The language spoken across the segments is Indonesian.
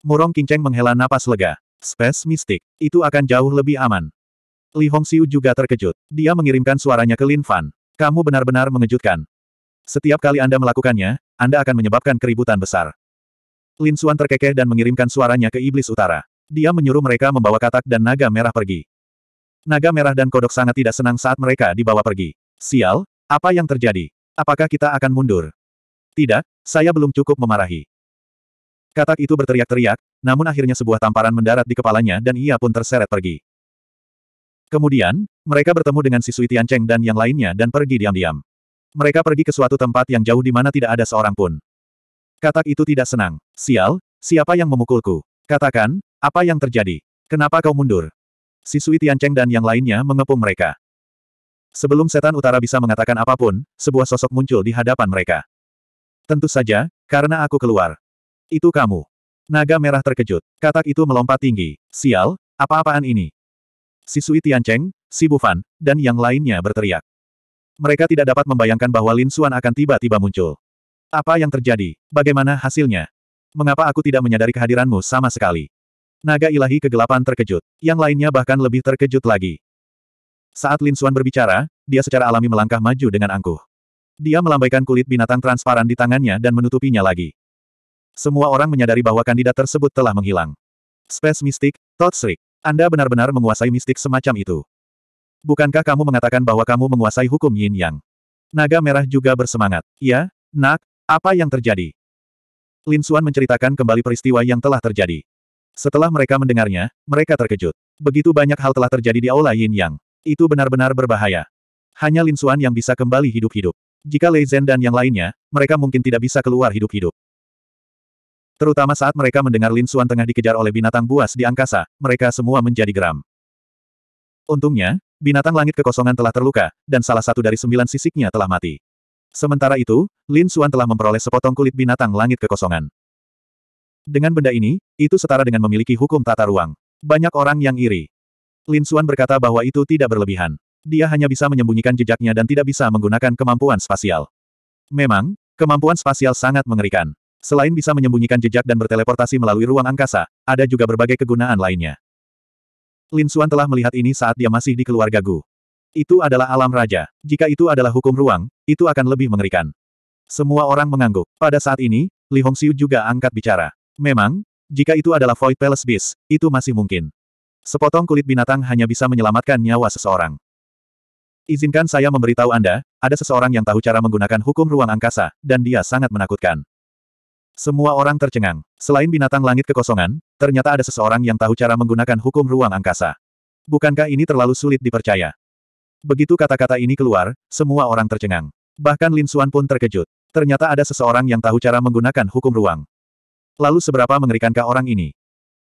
Murong Kinceng menghela napas lega. Space mistik. Itu akan jauh lebih aman. Li Hongxiu juga terkejut. Dia mengirimkan suaranya ke Lin Fan. Kamu benar-benar mengejutkan. Setiap kali Anda melakukannya, Anda akan menyebabkan keributan besar. Lin Xuan terkekeh dan mengirimkan suaranya ke Iblis Utara. Dia menyuruh mereka membawa katak dan naga merah pergi. Naga merah dan kodok sangat tidak senang saat mereka dibawa pergi. Sial, apa yang terjadi? Apakah kita akan mundur? Tidak, saya belum cukup memarahi. Katak itu berteriak-teriak, namun akhirnya sebuah tamparan mendarat di kepalanya dan ia pun terseret pergi. Kemudian, mereka bertemu dengan si Sui Tiancheng dan yang lainnya dan pergi diam-diam. Mereka pergi ke suatu tempat yang jauh di mana tidak ada seorang pun. Katak itu tidak senang. Sial, siapa yang memukulku? Katakan, apa yang terjadi? Kenapa kau mundur? Si Sui Tiancheng dan yang lainnya mengepung mereka. Sebelum setan utara bisa mengatakan apapun, sebuah sosok muncul di hadapan mereka. Tentu saja, karena aku keluar. Itu kamu. Naga merah terkejut. Katak itu melompat tinggi. Sial, apa-apaan ini? Si Sui Tiancheng, si Bufan, dan yang lainnya berteriak. Mereka tidak dapat membayangkan bahwa Lin Xuan akan tiba-tiba muncul. Apa yang terjadi? Bagaimana hasilnya? Mengapa aku tidak menyadari kehadiranmu sama sekali? Naga ilahi kegelapan terkejut. Yang lainnya bahkan lebih terkejut lagi. Saat Lin Xuan berbicara, dia secara alami melangkah maju dengan angkuh. Dia melambaikan kulit binatang transparan di tangannya dan menutupinya lagi. Semua orang menyadari bahwa kandidat tersebut telah menghilang. Space Mystic, Todd Srik. Anda benar-benar menguasai mistik semacam itu. Bukankah kamu mengatakan bahwa kamu menguasai hukum yin yang? Naga merah juga bersemangat. Ya, nak, apa yang terjadi? Lin Xuan menceritakan kembali peristiwa yang telah terjadi. Setelah mereka mendengarnya, mereka terkejut. Begitu banyak hal telah terjadi di aula Yin Yang. Itu benar-benar berbahaya. Hanya Lin Xuan yang bisa kembali hidup-hidup. Jika Lei Zhen dan yang lainnya, mereka mungkin tidak bisa keluar hidup-hidup. Terutama saat mereka mendengar Lin Suan tengah dikejar oleh binatang buas di angkasa, mereka semua menjadi geram. Untungnya, binatang langit kekosongan telah terluka, dan salah satu dari sembilan sisiknya telah mati. Sementara itu, Lin Suan telah memperoleh sepotong kulit binatang langit kekosongan. Dengan benda ini, itu setara dengan memiliki hukum tata ruang. Banyak orang yang iri. Lin Suan berkata bahwa itu tidak berlebihan. Dia hanya bisa menyembunyikan jejaknya dan tidak bisa menggunakan kemampuan spasial. Memang, kemampuan spasial sangat mengerikan. Selain bisa menyembunyikan jejak dan berteleportasi melalui ruang angkasa, ada juga berbagai kegunaan lainnya. Lin Xuan telah melihat ini saat dia masih di keluarga Gu. Itu adalah alam raja. Jika itu adalah hukum ruang, itu akan lebih mengerikan. Semua orang mengangguk. Pada saat ini, Li Hongxiu juga angkat bicara. Memang, jika itu adalah Void Palace Beast, itu masih mungkin. Sepotong kulit binatang hanya bisa menyelamatkan nyawa seseorang. Izinkan saya memberitahu Anda, ada seseorang yang tahu cara menggunakan hukum ruang angkasa, dan dia sangat menakutkan. Semua orang tercengang. Selain binatang langit kekosongan, ternyata ada seseorang yang tahu cara menggunakan hukum ruang angkasa. Bukankah ini terlalu sulit dipercaya? Begitu kata-kata ini keluar, semua orang tercengang. Bahkan Lin Suan pun terkejut. Ternyata ada seseorang yang tahu cara menggunakan hukum ruang. Lalu seberapa mengerikankah orang ini?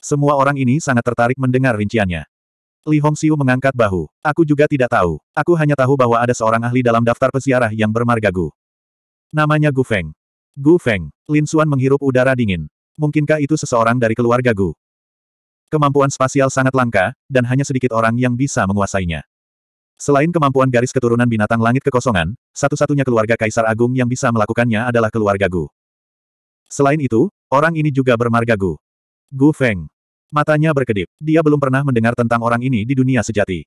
Semua orang ini sangat tertarik mendengar rinciannya. Li Hong Hongxiu mengangkat bahu. Aku juga tidak tahu. Aku hanya tahu bahwa ada seorang ahli dalam daftar peziarah yang bermarga Gu. Namanya Gu Feng. Gu Feng. Lin Xuan menghirup udara dingin. Mungkinkah itu seseorang dari keluarga Gu? Kemampuan spasial sangat langka, dan hanya sedikit orang yang bisa menguasainya. Selain kemampuan garis keturunan binatang langit kekosongan, satu-satunya keluarga Kaisar Agung yang bisa melakukannya adalah keluarga Gu. Selain itu, orang ini juga bermarga Gu. Gu Feng. Matanya berkedip. Dia belum pernah mendengar tentang orang ini di dunia sejati.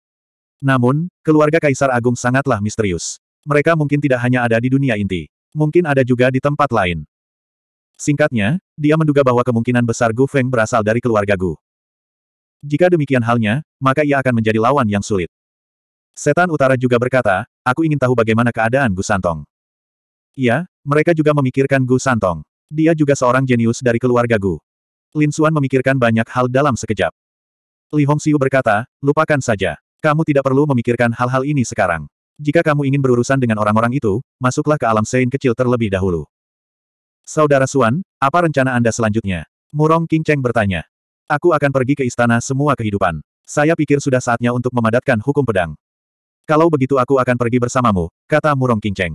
Namun, keluarga Kaisar Agung sangatlah misterius. Mereka mungkin tidak hanya ada di dunia inti mungkin ada juga di tempat lain. Singkatnya, dia menduga bahwa kemungkinan besar Gu Feng berasal dari keluarga Gu. Jika demikian halnya, maka ia akan menjadi lawan yang sulit. Setan Utara juga berkata, aku ingin tahu bagaimana keadaan Gu Santong. Iya, mereka juga memikirkan Gu Santong. Dia juga seorang jenius dari keluarga Gu. Lin Xuan memikirkan banyak hal dalam sekejap. Li Hongxiu berkata, lupakan saja. Kamu tidak perlu memikirkan hal-hal ini sekarang. Jika kamu ingin berurusan dengan orang-orang itu, masuklah ke alam sein kecil terlebih dahulu. Saudara Suan, apa rencana Anda selanjutnya? Murong King Cheng bertanya. Aku akan pergi ke istana semua kehidupan. Saya pikir sudah saatnya untuk memadatkan hukum pedang. Kalau begitu aku akan pergi bersamamu, kata Murong King Cheng.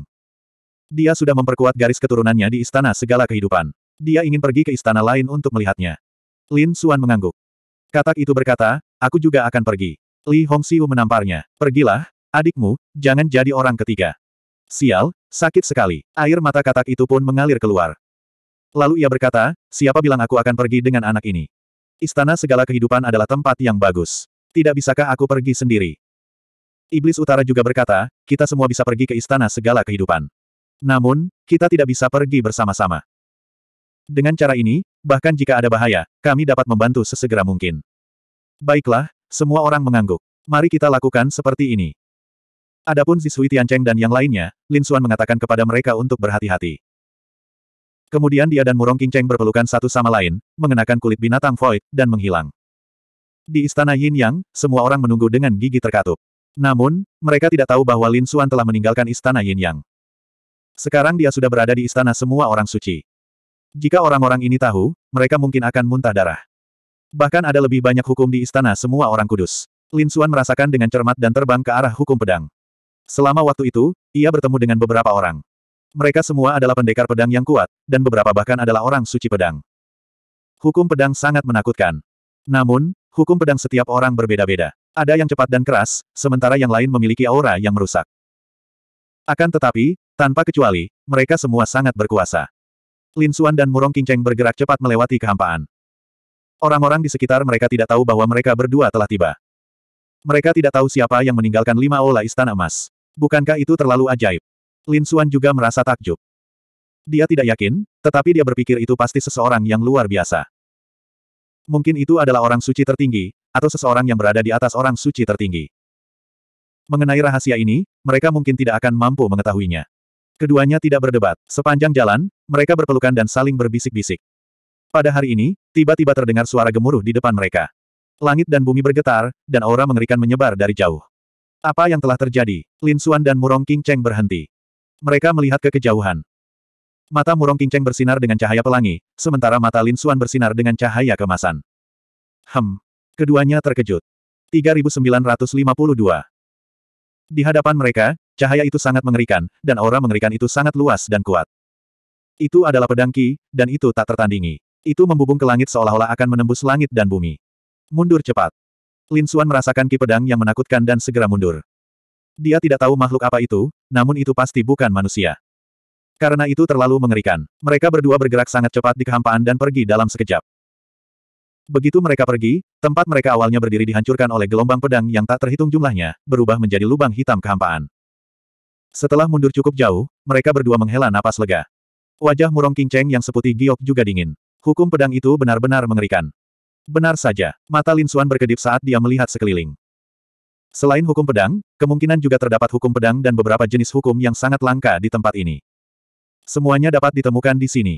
Dia sudah memperkuat garis keturunannya di istana segala kehidupan. Dia ingin pergi ke istana lain untuk melihatnya. Lin Suan mengangguk. Katak itu berkata, aku juga akan pergi. Li Hong Hongxiu menamparnya. Pergilah, Adikmu, jangan jadi orang ketiga. Sial, sakit sekali. Air mata katak itu pun mengalir keluar. Lalu ia berkata, siapa bilang aku akan pergi dengan anak ini? Istana segala kehidupan adalah tempat yang bagus. Tidak bisakah aku pergi sendiri? Iblis Utara juga berkata, kita semua bisa pergi ke istana segala kehidupan. Namun, kita tidak bisa pergi bersama-sama. Dengan cara ini, bahkan jika ada bahaya, kami dapat membantu sesegera mungkin. Baiklah, semua orang mengangguk. Mari kita lakukan seperti ini. Adapun Zisui Tiancheng dan yang lainnya, Lin Xuan mengatakan kepada mereka untuk berhati-hati. Kemudian dia dan Murong Qingcheng berpelukan satu sama lain, mengenakan kulit binatang void, dan menghilang. Di istana Yin Yang, semua orang menunggu dengan gigi terkatup. Namun, mereka tidak tahu bahwa Lin Xuan telah meninggalkan istana Yin Yang. Sekarang dia sudah berada di istana semua orang suci. Jika orang-orang ini tahu, mereka mungkin akan muntah darah. Bahkan ada lebih banyak hukum di istana semua orang kudus. Lin Xuan merasakan dengan cermat dan terbang ke arah hukum pedang. Selama waktu itu, ia bertemu dengan beberapa orang. Mereka semua adalah pendekar pedang yang kuat, dan beberapa bahkan adalah orang suci pedang. Hukum pedang sangat menakutkan. Namun, hukum pedang setiap orang berbeda-beda. Ada yang cepat dan keras, sementara yang lain memiliki aura yang merusak. Akan tetapi, tanpa kecuali, mereka semua sangat berkuasa. Lin Suan dan Murong Kinceng bergerak cepat melewati kehampaan. Orang-orang di sekitar mereka tidak tahu bahwa mereka berdua telah tiba. Mereka tidak tahu siapa yang meninggalkan lima ola istana emas. Bukankah itu terlalu ajaib? Lin Xuan juga merasa takjub. Dia tidak yakin, tetapi dia berpikir itu pasti seseorang yang luar biasa. Mungkin itu adalah orang suci tertinggi, atau seseorang yang berada di atas orang suci tertinggi. Mengenai rahasia ini, mereka mungkin tidak akan mampu mengetahuinya. Keduanya tidak berdebat. Sepanjang jalan, mereka berpelukan dan saling berbisik-bisik. Pada hari ini, tiba-tiba terdengar suara gemuruh di depan mereka. Langit dan bumi bergetar, dan aura mengerikan menyebar dari jauh. Apa yang telah terjadi? Lin Xuan dan Murong King Cheng berhenti. Mereka melihat ke kejauhan. Mata Murong King Cheng bersinar dengan cahaya pelangi, sementara mata Lin Xuan bersinar dengan cahaya kemasan. Hem. Keduanya terkejut. 3952. Di hadapan mereka, cahaya itu sangat mengerikan, dan aura mengerikan itu sangat luas dan kuat. Itu adalah pedang Ki, dan itu tak tertandingi. Itu membubung ke langit seolah-olah akan menembus langit dan bumi. Mundur cepat. Lin Suan merasakan ki pedang yang menakutkan dan segera mundur. Dia tidak tahu makhluk apa itu, namun itu pasti bukan manusia. Karena itu terlalu mengerikan. Mereka berdua bergerak sangat cepat di kehampaan dan pergi dalam sekejap. Begitu mereka pergi, tempat mereka awalnya berdiri dihancurkan oleh gelombang pedang yang tak terhitung jumlahnya, berubah menjadi lubang hitam kehampaan. Setelah mundur cukup jauh, mereka berdua menghela napas lega. Wajah murong kinceng yang seputih giok juga dingin. Hukum pedang itu benar-benar mengerikan. Benar saja, mata Lin Xuan berkedip saat dia melihat sekeliling. Selain hukum pedang, kemungkinan juga terdapat hukum pedang dan beberapa jenis hukum yang sangat langka di tempat ini. Semuanya dapat ditemukan di sini.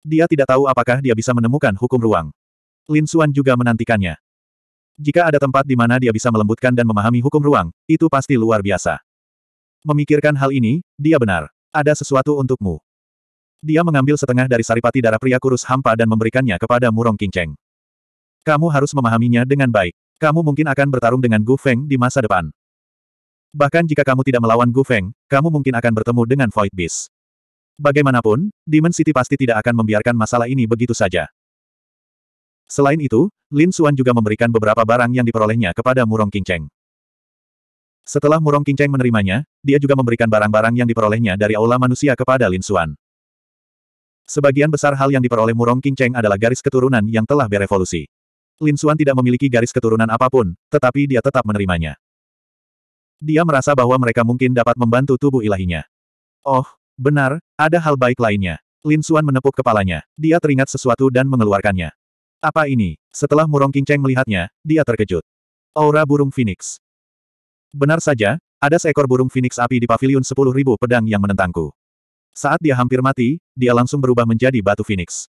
Dia tidak tahu apakah dia bisa menemukan hukum ruang. Lin Xuan juga menantikannya. Jika ada tempat di mana dia bisa melembutkan dan memahami hukum ruang, itu pasti luar biasa. Memikirkan hal ini, dia benar. Ada sesuatu untukmu. Dia mengambil setengah dari saripati darah pria kurus hampa dan memberikannya kepada Murong Cheng. Kamu harus memahaminya dengan baik. Kamu mungkin akan bertarung dengan Gu Feng di masa depan. Bahkan jika kamu tidak melawan Gu Feng, kamu mungkin akan bertemu dengan Void Beast. Bagaimanapun, Demon City pasti tidak akan membiarkan masalah ini begitu saja. Selain itu, Lin Xuan juga memberikan beberapa barang yang diperolehnya kepada Murong Qingcheng. Setelah Murong Qingcheng menerimanya, dia juga memberikan barang-barang yang diperolehnya dari aula manusia kepada Lin Xuan. Sebagian besar hal yang diperoleh Murong Qingcheng adalah garis keturunan yang telah berevolusi. Lin Xuan tidak memiliki garis keturunan apapun, tetapi dia tetap menerimanya. Dia merasa bahwa mereka mungkin dapat membantu tubuh ilahinya. Oh, benar, ada hal baik lainnya. Lin Xuan menepuk kepalanya. Dia teringat sesuatu dan mengeluarkannya. Apa ini? Setelah Murong King Cheng melihatnya, dia terkejut. Aura burung Phoenix. Benar saja, ada seekor burung Phoenix api di pavilion 10.000 pedang yang menentangku. Saat dia hampir mati, dia langsung berubah menjadi batu Phoenix.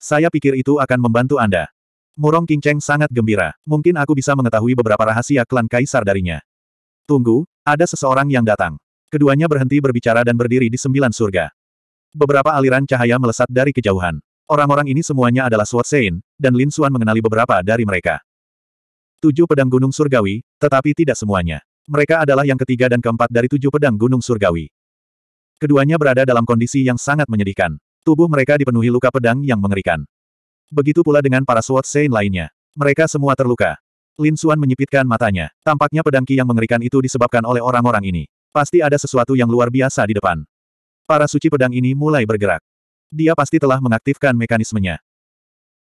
Saya pikir itu akan membantu Anda. Murong King Cheng sangat gembira. Mungkin aku bisa mengetahui beberapa rahasia klan kaisar darinya. Tunggu, ada seseorang yang datang. Keduanya berhenti berbicara dan berdiri di sembilan surga. Beberapa aliran cahaya melesat dari kejauhan. Orang-orang ini semuanya adalah Sword Sein, dan Lin Suan mengenali beberapa dari mereka. Tujuh pedang gunung surgawi, tetapi tidak semuanya. Mereka adalah yang ketiga dan keempat dari tujuh pedang gunung surgawi. Keduanya berada dalam kondisi yang sangat menyedihkan. Tubuh mereka dipenuhi luka pedang yang mengerikan. Begitu pula dengan para Sword Saint lainnya. Mereka semua terluka. Lin Xuan menyipitkan matanya. Tampaknya pedang Qi yang mengerikan itu disebabkan oleh orang-orang ini. Pasti ada sesuatu yang luar biasa di depan. Para suci pedang ini mulai bergerak. Dia pasti telah mengaktifkan mekanismenya.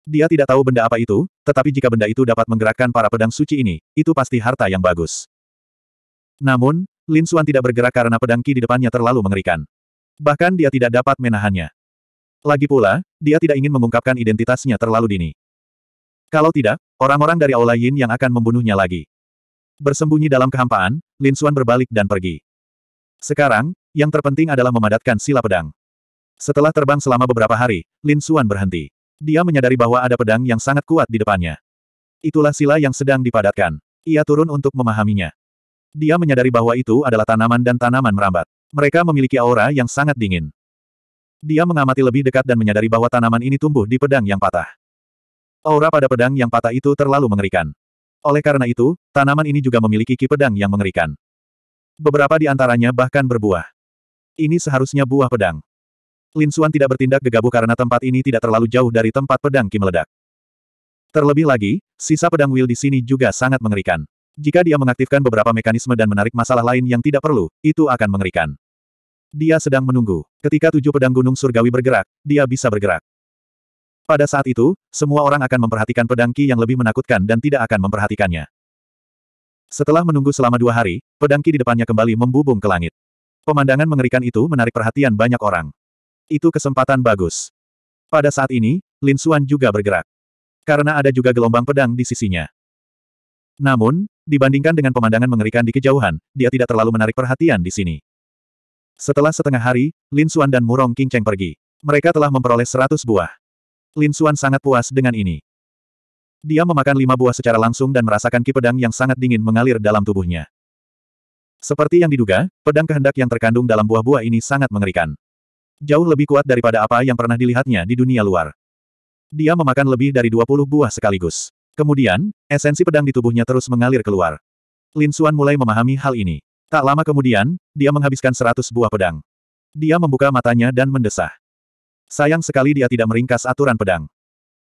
Dia tidak tahu benda apa itu, tetapi jika benda itu dapat menggerakkan para pedang suci ini, itu pasti harta yang bagus. Namun, Lin Xuan tidak bergerak karena pedang Qi di depannya terlalu mengerikan. Bahkan dia tidak dapat menahannya. Lagi pula, dia tidak ingin mengungkapkan identitasnya terlalu dini. Kalau tidak, orang-orang dari Aula Yin yang akan membunuhnya lagi. Bersembunyi dalam kehampaan, Lin Xuan berbalik dan pergi. Sekarang, yang terpenting adalah memadatkan sila pedang. Setelah terbang selama beberapa hari, Lin Xuan berhenti. Dia menyadari bahwa ada pedang yang sangat kuat di depannya. Itulah sila yang sedang dipadatkan. Ia turun untuk memahaminya. Dia menyadari bahwa itu adalah tanaman dan tanaman merambat. Mereka memiliki aura yang sangat dingin. Dia mengamati lebih dekat dan menyadari bahwa tanaman ini tumbuh di pedang yang patah. Aura pada pedang yang patah itu terlalu mengerikan. Oleh karena itu, tanaman ini juga memiliki ki pedang yang mengerikan. Beberapa di antaranya bahkan berbuah. Ini seharusnya buah pedang. Lin Suan tidak bertindak gegabah karena tempat ini tidak terlalu jauh dari tempat pedang ki meledak. Terlebih lagi, sisa pedang Will di sini juga sangat mengerikan. Jika dia mengaktifkan beberapa mekanisme dan menarik masalah lain yang tidak perlu, itu akan mengerikan. Dia sedang menunggu. Ketika tujuh pedang gunung surgawi bergerak, dia bisa bergerak. Pada saat itu, semua orang akan memperhatikan pedang Ki yang lebih menakutkan dan tidak akan memperhatikannya. Setelah menunggu selama dua hari, pedang Ki di depannya kembali membubung ke langit. Pemandangan mengerikan itu menarik perhatian banyak orang. Itu kesempatan bagus. Pada saat ini, Lin Suan juga bergerak. Karena ada juga gelombang pedang di sisinya. Namun, dibandingkan dengan pemandangan mengerikan di kejauhan, dia tidak terlalu menarik perhatian di sini. Setelah setengah hari, Lin Xuan dan Murong King Cheng pergi. Mereka telah memperoleh seratus buah. Lin Xuan sangat puas dengan ini. Dia memakan lima buah secara langsung dan merasakan ki pedang yang sangat dingin mengalir dalam tubuhnya. Seperti yang diduga, pedang kehendak yang terkandung dalam buah-buah ini sangat mengerikan. Jauh lebih kuat daripada apa yang pernah dilihatnya di dunia luar. Dia memakan lebih dari 20 buah sekaligus. Kemudian, esensi pedang di tubuhnya terus mengalir keluar. Lin Xuan mulai memahami hal ini. Tak lama kemudian, dia menghabiskan seratus buah pedang. Dia membuka matanya dan mendesah. Sayang sekali dia tidak meringkas aturan pedang.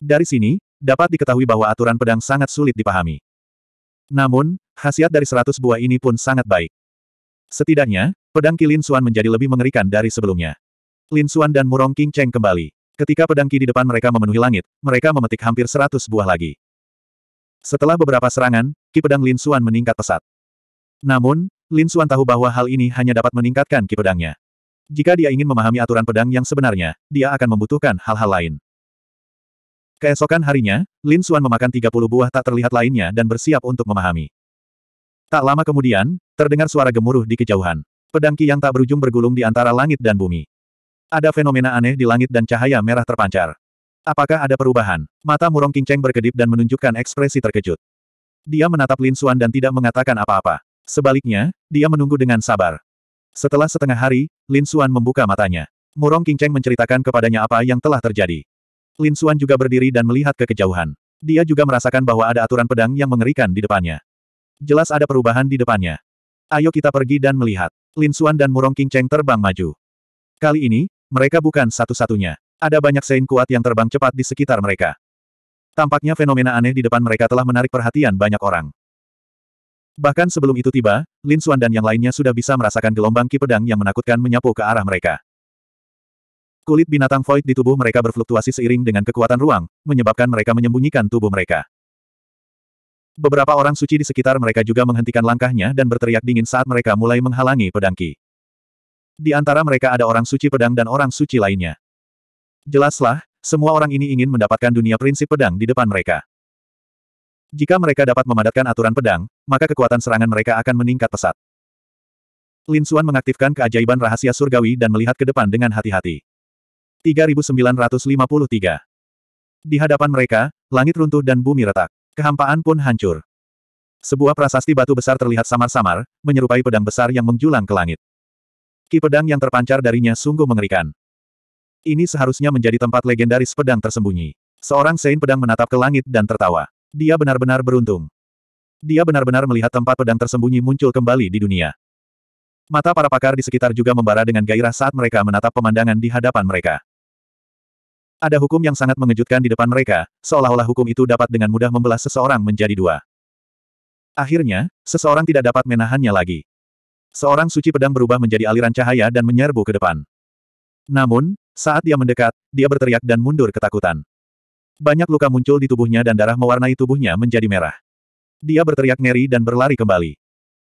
Dari sini, dapat diketahui bahwa aturan pedang sangat sulit dipahami. Namun, khasiat dari seratus buah ini pun sangat baik. Setidaknya, pedang Ki Lin Suan menjadi lebih mengerikan dari sebelumnya. Lin Suan dan Murong King Cheng kembali. Ketika pedang Ki di depan mereka memenuhi langit, mereka memetik hampir seratus buah lagi. Setelah beberapa serangan, Ki pedang Lin Suan meningkat pesat. Namun, Lin Suan tahu bahwa hal ini hanya dapat meningkatkan ki pedangnya. Jika dia ingin memahami aturan pedang yang sebenarnya, dia akan membutuhkan hal-hal lain. Keesokan harinya, Lin Suan memakan 30 buah tak terlihat lainnya dan bersiap untuk memahami. Tak lama kemudian, terdengar suara gemuruh di kejauhan. Pedang Ki yang tak berujung bergulung di antara langit dan bumi. Ada fenomena aneh di langit dan cahaya merah terpancar. Apakah ada perubahan? Mata murong King berkedip dan menunjukkan ekspresi terkejut. Dia menatap Lin Suan dan tidak mengatakan apa-apa. Sebaliknya, dia menunggu dengan sabar. Setelah setengah hari, Lin Xuan membuka matanya. Murong King Cheng menceritakan kepadanya apa yang telah terjadi. Lin Xuan juga berdiri dan melihat ke kejauhan. Dia juga merasakan bahwa ada aturan pedang yang mengerikan di depannya. Jelas ada perubahan di depannya. Ayo kita pergi dan melihat. Lin Xuan dan Murong King Cheng terbang maju. Kali ini, mereka bukan satu-satunya. Ada banyak sein kuat yang terbang cepat di sekitar mereka. Tampaknya fenomena aneh di depan mereka telah menarik perhatian banyak orang. Bahkan sebelum itu tiba, Lin Xuan dan yang lainnya sudah bisa merasakan gelombang ki pedang yang menakutkan menyapu ke arah mereka. Kulit binatang void di tubuh mereka berfluktuasi seiring dengan kekuatan ruang, menyebabkan mereka menyembunyikan tubuh mereka. Beberapa orang suci di sekitar mereka juga menghentikan langkahnya dan berteriak dingin saat mereka mulai menghalangi pedang ki. Di antara mereka ada orang suci pedang dan orang suci lainnya. Jelaslah, semua orang ini ingin mendapatkan dunia prinsip pedang di depan mereka. Jika mereka dapat memadatkan aturan pedang, maka kekuatan serangan mereka akan meningkat pesat. Lin Xuan mengaktifkan keajaiban rahasia surgawi dan melihat ke depan dengan hati-hati. 3953 Di hadapan mereka, langit runtuh dan bumi retak. Kehampaan pun hancur. Sebuah prasasti batu besar terlihat samar-samar, menyerupai pedang besar yang menjulang ke langit. Ki pedang yang terpancar darinya sungguh mengerikan. Ini seharusnya menjadi tempat legendaris pedang tersembunyi. Seorang Sein pedang menatap ke langit dan tertawa. Dia benar-benar beruntung. Dia benar-benar melihat tempat pedang tersembunyi muncul kembali di dunia. Mata para pakar di sekitar juga membara dengan gairah saat mereka menatap pemandangan di hadapan mereka. Ada hukum yang sangat mengejutkan di depan mereka, seolah-olah hukum itu dapat dengan mudah membelah seseorang menjadi dua. Akhirnya, seseorang tidak dapat menahannya lagi. Seorang suci pedang berubah menjadi aliran cahaya dan menyerbu ke depan. Namun, saat dia mendekat, dia berteriak dan mundur ketakutan. Banyak luka muncul di tubuhnya dan darah mewarnai tubuhnya menjadi merah. Dia berteriak ngeri dan berlari kembali.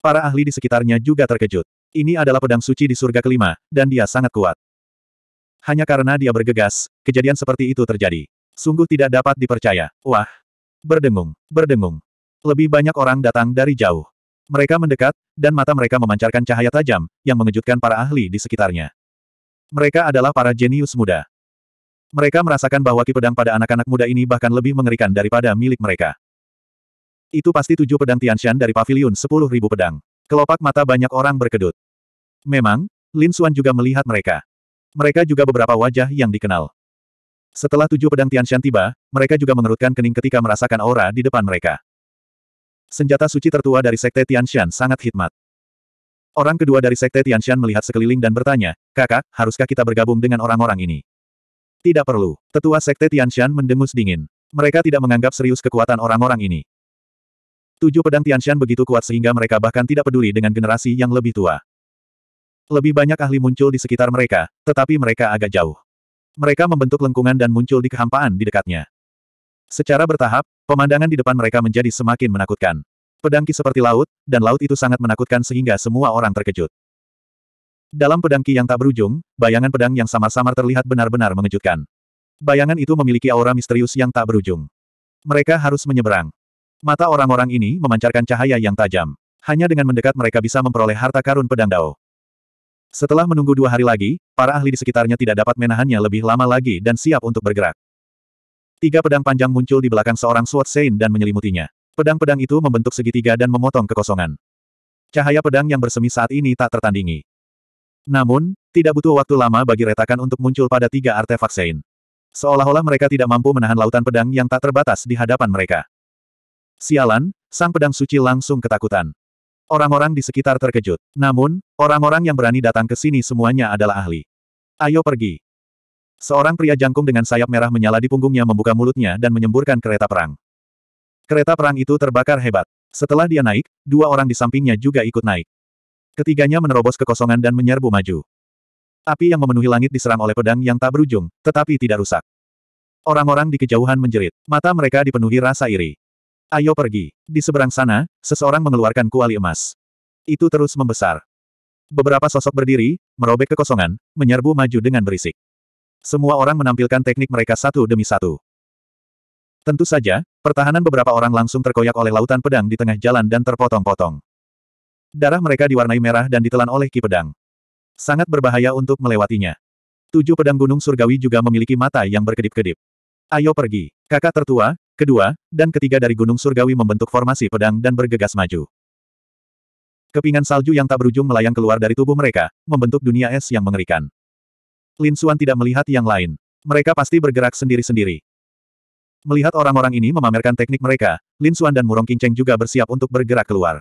Para ahli di sekitarnya juga terkejut. Ini adalah pedang suci di surga kelima, dan dia sangat kuat. Hanya karena dia bergegas, kejadian seperti itu terjadi. Sungguh tidak dapat dipercaya. Wah! Berdengung, berdengung. Lebih banyak orang datang dari jauh. Mereka mendekat, dan mata mereka memancarkan cahaya tajam, yang mengejutkan para ahli di sekitarnya. Mereka adalah para jenius muda. Mereka merasakan bahwa ki pedang pada anak-anak muda ini bahkan lebih mengerikan daripada milik mereka. Itu pasti tujuh pedang Tianshan dari pavilion sepuluh ribu pedang. Kelopak mata banyak orang berkedut. Memang, Lin Suan juga melihat mereka. Mereka juga beberapa wajah yang dikenal. Setelah tujuh pedang Tianshan tiba, mereka juga mengerutkan kening ketika merasakan aura di depan mereka. Senjata suci tertua dari Sekte Tianshan sangat hikmat. Orang kedua dari Sekte Tianshan melihat sekeliling dan bertanya, kakak, haruskah kita bergabung dengan orang-orang ini? Tidak perlu. Tetua Sekte Tianshan mendengus dingin. Mereka tidak menganggap serius kekuatan orang-orang ini. Tujuh pedang Tianshan begitu kuat sehingga mereka bahkan tidak peduli dengan generasi yang lebih tua. Lebih banyak ahli muncul di sekitar mereka, tetapi mereka agak jauh. Mereka membentuk lengkungan dan muncul di kehampaan di dekatnya. Secara bertahap, pemandangan di depan mereka menjadi semakin menakutkan. Pedangki seperti laut, dan laut itu sangat menakutkan sehingga semua orang terkejut. Dalam pedang Ki yang tak berujung, bayangan pedang yang samar-samar terlihat benar-benar mengejutkan. Bayangan itu memiliki aura misterius yang tak berujung. Mereka harus menyeberang. Mata orang-orang ini memancarkan cahaya yang tajam. Hanya dengan mendekat mereka bisa memperoleh harta karun pedang Dao. Setelah menunggu dua hari lagi, para ahli di sekitarnya tidak dapat menahannya lebih lama lagi dan siap untuk bergerak. Tiga pedang panjang muncul di belakang seorang Sword Sein dan menyelimutinya. Pedang-pedang itu membentuk segitiga dan memotong kekosongan. Cahaya pedang yang bersemi saat ini tak tertandingi. Namun, tidak butuh waktu lama bagi retakan untuk muncul pada tiga artefak Sein. Seolah-olah mereka tidak mampu menahan lautan pedang yang tak terbatas di hadapan mereka. Sialan, sang pedang suci langsung ketakutan. Orang-orang di sekitar terkejut. Namun, orang-orang yang berani datang ke sini semuanya adalah ahli. Ayo pergi. Seorang pria jangkung dengan sayap merah menyala di punggungnya membuka mulutnya dan menyemburkan kereta perang. Kereta perang itu terbakar hebat. Setelah dia naik, dua orang di sampingnya juga ikut naik. Ketiganya menerobos kekosongan dan menyerbu maju. Api yang memenuhi langit diserang oleh pedang yang tak berujung, tetapi tidak rusak. Orang-orang di kejauhan menjerit. Mata mereka dipenuhi rasa iri. Ayo pergi. Di seberang sana, seseorang mengeluarkan kuali emas. Itu terus membesar. Beberapa sosok berdiri, merobek kekosongan, menyerbu maju dengan berisik. Semua orang menampilkan teknik mereka satu demi satu. Tentu saja, pertahanan beberapa orang langsung terkoyak oleh lautan pedang di tengah jalan dan terpotong-potong. Darah mereka diwarnai merah dan ditelan oleh ki pedang. Sangat berbahaya untuk melewatinya. Tujuh pedang gunung surgawi juga memiliki mata yang berkedip-kedip. Ayo pergi. Kakak tertua, kedua, dan ketiga dari gunung surgawi membentuk formasi pedang dan bergegas maju. Kepingan salju yang tak berujung melayang keluar dari tubuh mereka, membentuk dunia es yang mengerikan. Lin Xuan tidak melihat yang lain. Mereka pasti bergerak sendiri-sendiri. Melihat orang-orang ini memamerkan teknik mereka, Lin Xuan dan Murong Kinceng juga bersiap untuk bergerak keluar.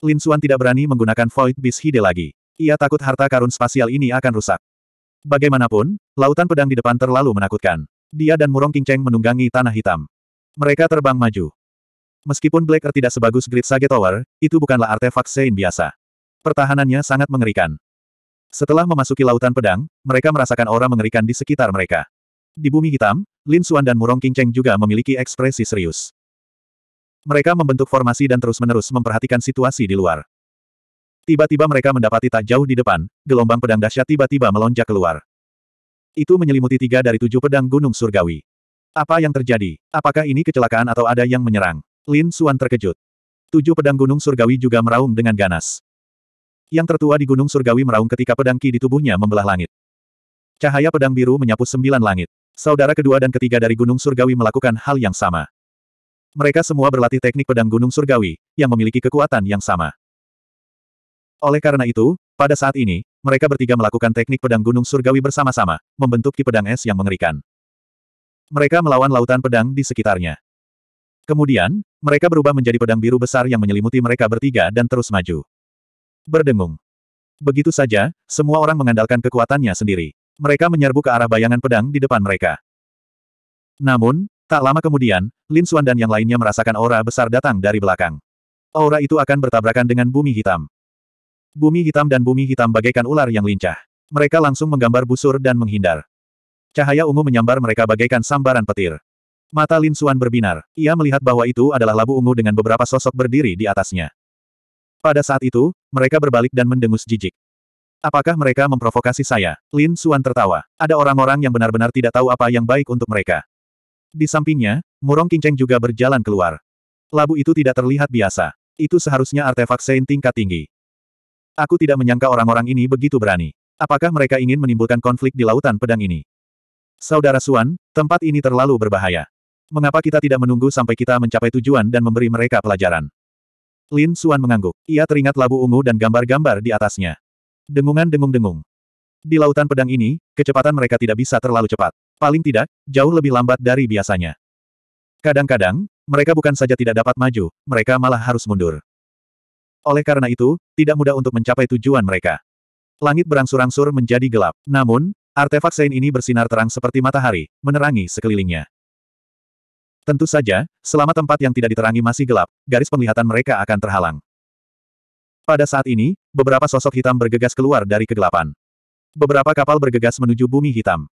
Lin Suan tidak berani menggunakan Void Beast Hide lagi. Ia takut harta karun spasial ini akan rusak. Bagaimanapun, lautan pedang di depan terlalu menakutkan. Dia dan Murong Kingceng menunggangi tanah hitam. Mereka terbang maju. Meskipun Black Earth tidak sebagus Great Sage Tower, itu bukanlah artefak Sein biasa. Pertahanannya sangat mengerikan. Setelah memasuki lautan pedang, mereka merasakan aura mengerikan di sekitar mereka. Di bumi hitam, Lin Suan dan Murong Kingceng juga memiliki ekspresi serius. Mereka membentuk formasi dan terus-menerus memperhatikan situasi di luar. Tiba-tiba mereka mendapati tak jauh di depan, gelombang pedang dahsyat tiba-tiba melonjak keluar. Itu menyelimuti tiga dari tujuh pedang gunung surgawi. Apa yang terjadi? Apakah ini kecelakaan atau ada yang menyerang? Lin Suan terkejut. Tujuh pedang gunung surgawi juga meraung dengan ganas. Yang tertua di gunung surgawi meraung ketika pedang ki di tubuhnya membelah langit. Cahaya pedang biru menyapu sembilan langit. Saudara kedua dan ketiga dari gunung surgawi melakukan hal yang sama. Mereka semua berlatih teknik pedang gunung surgawi, yang memiliki kekuatan yang sama. Oleh karena itu, pada saat ini, mereka bertiga melakukan teknik pedang gunung surgawi bersama-sama, membentuk ki pedang es yang mengerikan. Mereka melawan lautan pedang di sekitarnya. Kemudian, mereka berubah menjadi pedang biru besar yang menyelimuti mereka bertiga dan terus maju. Berdengung. Begitu saja, semua orang mengandalkan kekuatannya sendiri. Mereka menyerbu ke arah bayangan pedang di depan mereka. Namun, Tak lama kemudian, Lin Suan dan yang lainnya merasakan aura besar datang dari belakang. Aura itu akan bertabrakan dengan bumi hitam. Bumi hitam dan bumi hitam bagaikan ular yang lincah. Mereka langsung menggambar busur dan menghindar. Cahaya ungu menyambar mereka bagaikan sambaran petir. Mata Lin Suan berbinar. Ia melihat bahwa itu adalah labu ungu dengan beberapa sosok berdiri di atasnya. Pada saat itu, mereka berbalik dan mendengus jijik. Apakah mereka memprovokasi saya? Lin Suan tertawa. Ada orang-orang yang benar-benar tidak tahu apa yang baik untuk mereka. Di sampingnya, Murong Kingcheng juga berjalan keluar. Labu itu tidak terlihat biasa. Itu seharusnya artefak Sein tingkat tinggi. Aku tidak menyangka orang-orang ini begitu berani. Apakah mereka ingin menimbulkan konflik di lautan pedang ini? Saudara Suan, tempat ini terlalu berbahaya. Mengapa kita tidak menunggu sampai kita mencapai tujuan dan memberi mereka pelajaran? Lin Suan mengangguk. Ia teringat labu ungu dan gambar-gambar di atasnya. Dengungan dengung-dengung. Di lautan pedang ini, kecepatan mereka tidak bisa terlalu cepat. Paling tidak, jauh lebih lambat dari biasanya. Kadang-kadang, mereka bukan saja tidak dapat maju, mereka malah harus mundur. Oleh karena itu, tidak mudah untuk mencapai tujuan mereka. Langit berangsur-angsur menjadi gelap. Namun, artefak Sein ini bersinar terang seperti matahari, menerangi sekelilingnya. Tentu saja, selama tempat yang tidak diterangi masih gelap, garis penglihatan mereka akan terhalang. Pada saat ini, beberapa sosok hitam bergegas keluar dari kegelapan. Beberapa kapal bergegas menuju bumi hitam.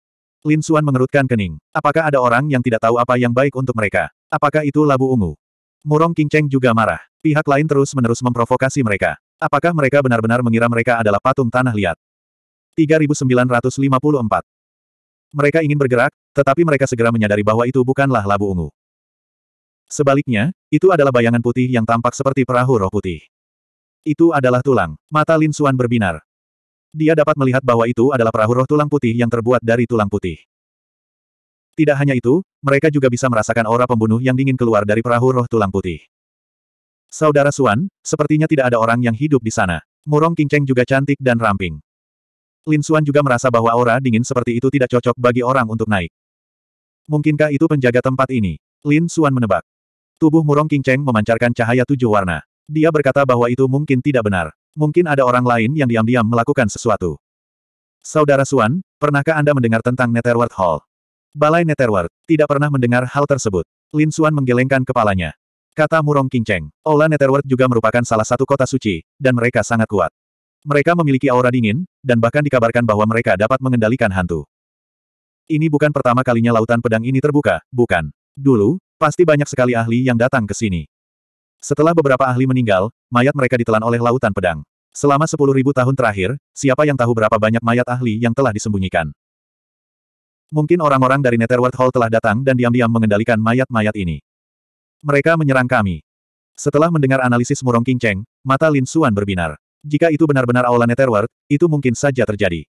Lin Xuan mengerutkan kening. Apakah ada orang yang tidak tahu apa yang baik untuk mereka? Apakah itu labu ungu? Murong Cheng juga marah. Pihak lain terus-menerus memprovokasi mereka. Apakah mereka benar-benar mengira mereka adalah patung tanah liat? 3954 Mereka ingin bergerak, tetapi mereka segera menyadari bahwa itu bukanlah labu ungu. Sebaliknya, itu adalah bayangan putih yang tampak seperti perahu roh putih. Itu adalah tulang. Mata Lin Xuan berbinar. Dia dapat melihat bahwa itu adalah perahu roh tulang putih yang terbuat dari tulang putih. Tidak hanya itu, mereka juga bisa merasakan aura pembunuh yang dingin keluar dari perahu roh tulang putih. Saudara Suan, sepertinya tidak ada orang yang hidup di sana. Murong Kingcheng juga cantik dan ramping. Lin Suan juga merasa bahwa aura dingin seperti itu tidak cocok bagi orang untuk naik. Mungkinkah itu penjaga tempat ini? Lin Suan menebak. Tubuh Murong Kingcheng memancarkan cahaya tujuh warna. Dia berkata bahwa itu mungkin tidak benar. Mungkin ada orang lain yang diam-diam melakukan sesuatu. Saudara Suan, pernahkah Anda mendengar tentang Netherworld Hall? Balai Netherworld, tidak pernah mendengar hal tersebut. Lin Suan menggelengkan kepalanya. Kata Murong Kinceng, Ola Netherworld juga merupakan salah satu kota suci, dan mereka sangat kuat. Mereka memiliki aura dingin, dan bahkan dikabarkan bahwa mereka dapat mengendalikan hantu. Ini bukan pertama kalinya lautan pedang ini terbuka, bukan? Dulu, pasti banyak sekali ahli yang datang ke sini. Setelah beberapa ahli meninggal, mayat mereka ditelan oleh lautan pedang. Selama sepuluh ribu tahun terakhir, siapa yang tahu berapa banyak mayat ahli yang telah disembunyikan? Mungkin orang-orang dari Netherworld Hall telah datang dan diam-diam mengendalikan mayat-mayat ini. Mereka menyerang kami. Setelah mendengar analisis Murong King Cheng, mata Lin Suan berbinar. Jika itu benar-benar Aula Netherworld, itu mungkin saja terjadi.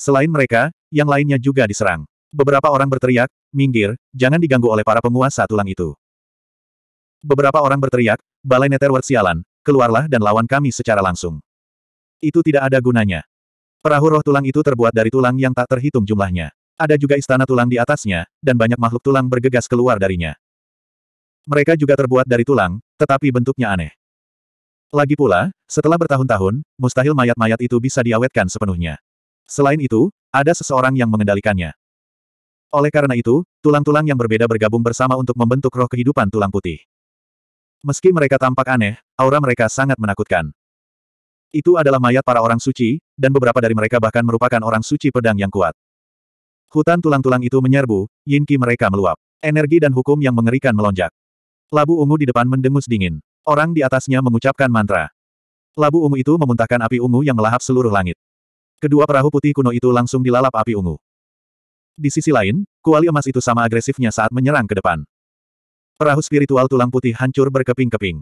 Selain mereka, yang lainnya juga diserang. Beberapa orang berteriak, minggir, jangan diganggu oleh para penguasa tulang itu. Beberapa orang berteriak, Balai Netherworld sialan, keluarlah dan lawan kami secara langsung. Itu tidak ada gunanya. Perahu roh tulang itu terbuat dari tulang yang tak terhitung jumlahnya. Ada juga istana tulang di atasnya, dan banyak makhluk tulang bergegas keluar darinya. Mereka juga terbuat dari tulang, tetapi bentuknya aneh. Lagi pula, setelah bertahun-tahun, mustahil mayat-mayat itu bisa diawetkan sepenuhnya. Selain itu, ada seseorang yang mengendalikannya. Oleh karena itu, tulang-tulang yang berbeda bergabung bersama untuk membentuk roh kehidupan tulang putih. Meski mereka tampak aneh, aura mereka sangat menakutkan. Itu adalah mayat para orang suci, dan beberapa dari mereka bahkan merupakan orang suci pedang yang kuat. Hutan tulang-tulang itu menyerbu, yinki mereka meluap. Energi dan hukum yang mengerikan melonjak. Labu ungu di depan mendengus dingin. Orang di atasnya mengucapkan mantra. Labu ungu itu memuntahkan api ungu yang melahap seluruh langit. Kedua perahu putih kuno itu langsung dilalap api ungu. Di sisi lain, kuali emas itu sama agresifnya saat menyerang ke depan. Perahu spiritual tulang putih hancur berkeping-keping.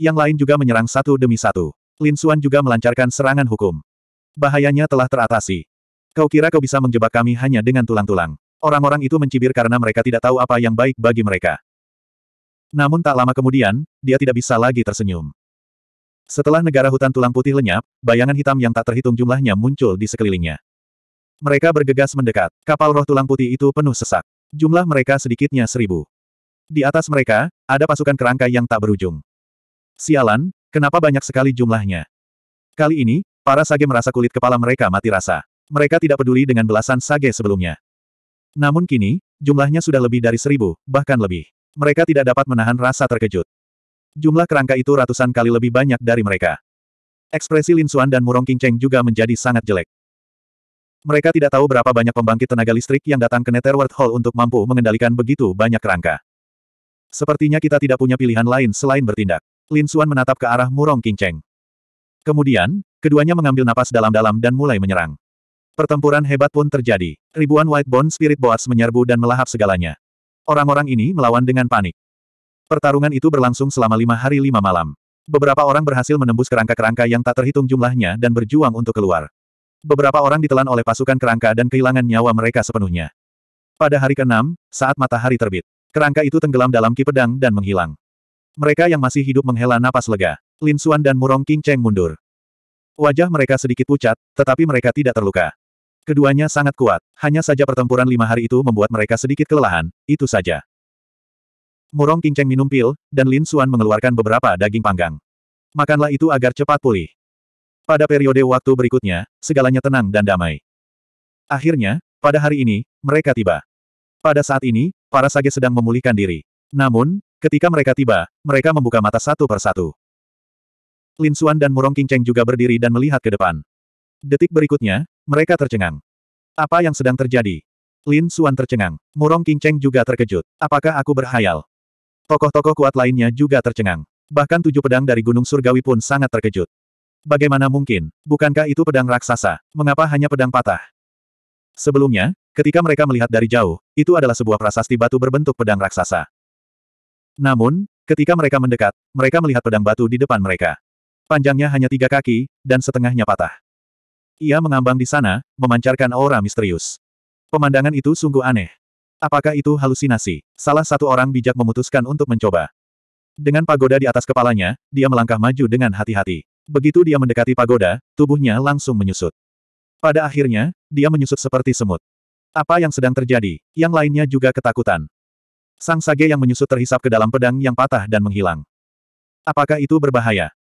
Yang lain juga menyerang satu demi satu. Lin Suan juga melancarkan serangan hukum. Bahayanya telah teratasi. Kau kira kau bisa menjebak kami hanya dengan tulang-tulang. Orang-orang itu mencibir karena mereka tidak tahu apa yang baik bagi mereka. Namun tak lama kemudian, dia tidak bisa lagi tersenyum. Setelah negara hutan tulang putih lenyap, bayangan hitam yang tak terhitung jumlahnya muncul di sekelilingnya. Mereka bergegas mendekat. Kapal roh tulang putih itu penuh sesak. Jumlah mereka sedikitnya seribu. Di atas mereka, ada pasukan kerangka yang tak berujung. Sialan, kenapa banyak sekali jumlahnya? Kali ini, para sage merasa kulit kepala mereka mati rasa. Mereka tidak peduli dengan belasan sage sebelumnya. Namun kini, jumlahnya sudah lebih dari seribu, bahkan lebih. Mereka tidak dapat menahan rasa terkejut. Jumlah kerangka itu ratusan kali lebih banyak dari mereka. Ekspresi Lin Xuan dan Murong Qingcheng juga menjadi sangat jelek. Mereka tidak tahu berapa banyak pembangkit tenaga listrik yang datang ke Netherworld Hall untuk mampu mengendalikan begitu banyak kerangka. Sepertinya kita tidak punya pilihan lain selain bertindak. Lin Xuan menatap ke arah Murong Qingcheng. Kemudian, keduanya mengambil napas dalam-dalam dan mulai menyerang. Pertempuran hebat pun terjadi. Ribuan White Bone Spirit Boats menyerbu dan melahap segalanya. Orang-orang ini melawan dengan panik. Pertarungan itu berlangsung selama lima hari lima malam. Beberapa orang berhasil menembus kerangka-kerangka yang tak terhitung jumlahnya dan berjuang untuk keluar. Beberapa orang ditelan oleh pasukan kerangka dan kehilangan nyawa mereka sepenuhnya. Pada hari ke-6, saat matahari terbit, Kerangka itu tenggelam dalam ki pedang dan menghilang. Mereka yang masih hidup menghela napas lega. Lin Xuan dan Murong King Cheng mundur. Wajah mereka sedikit pucat, tetapi mereka tidak terluka. Keduanya sangat kuat, hanya saja pertempuran lima hari itu membuat mereka sedikit kelelahan, itu saja. Murong King Cheng minum pil, dan Lin Xuan mengeluarkan beberapa daging panggang. Makanlah itu agar cepat pulih. Pada periode waktu berikutnya, segalanya tenang dan damai. Akhirnya, pada hari ini, mereka tiba. Pada saat ini, para sage sedang memulihkan diri. Namun, ketika mereka tiba, mereka membuka mata satu persatu. Lin Xuan dan Murong Qingcheng juga berdiri dan melihat ke depan. Detik berikutnya, mereka tercengang. Apa yang sedang terjadi? Lin Xuan tercengang. Murong Qingcheng juga terkejut. Apakah aku berhayal? Tokoh-tokoh kuat lainnya juga tercengang. Bahkan tujuh pedang dari Gunung Surgawi pun sangat terkejut. Bagaimana mungkin? Bukankah itu pedang raksasa? Mengapa hanya pedang patah? Sebelumnya, ketika mereka melihat dari jauh, itu adalah sebuah prasasti batu berbentuk pedang raksasa. Namun, ketika mereka mendekat, mereka melihat pedang batu di depan mereka. Panjangnya hanya tiga kaki, dan setengahnya patah. Ia mengambang di sana, memancarkan aura misterius. Pemandangan itu sungguh aneh. Apakah itu halusinasi? Salah satu orang bijak memutuskan untuk mencoba. Dengan pagoda di atas kepalanya, dia melangkah maju dengan hati-hati. Begitu dia mendekati pagoda, tubuhnya langsung menyusut. Pada akhirnya, dia menyusut seperti semut. Apa yang sedang terjadi? Yang lainnya juga ketakutan. Sang sage yang menyusut terhisap ke dalam pedang yang patah dan menghilang. Apakah itu berbahaya?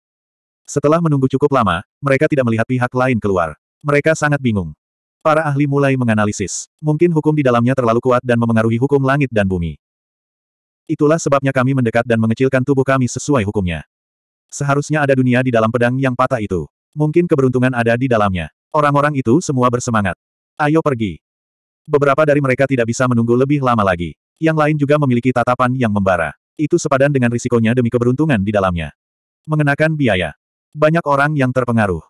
Setelah menunggu cukup lama, mereka tidak melihat pihak lain keluar. Mereka sangat bingung. Para ahli mulai menganalisis. Mungkin hukum di dalamnya terlalu kuat dan memengaruhi hukum langit dan bumi. Itulah sebabnya kami mendekat dan mengecilkan tubuh kami sesuai hukumnya. Seharusnya ada dunia di dalam pedang yang patah itu. Mungkin keberuntungan ada di dalamnya. Orang-orang itu semua bersemangat. Ayo pergi. Beberapa dari mereka tidak bisa menunggu lebih lama lagi. Yang lain juga memiliki tatapan yang membara. Itu sepadan dengan risikonya demi keberuntungan di dalamnya. Mengenakan biaya. Banyak orang yang terpengaruh.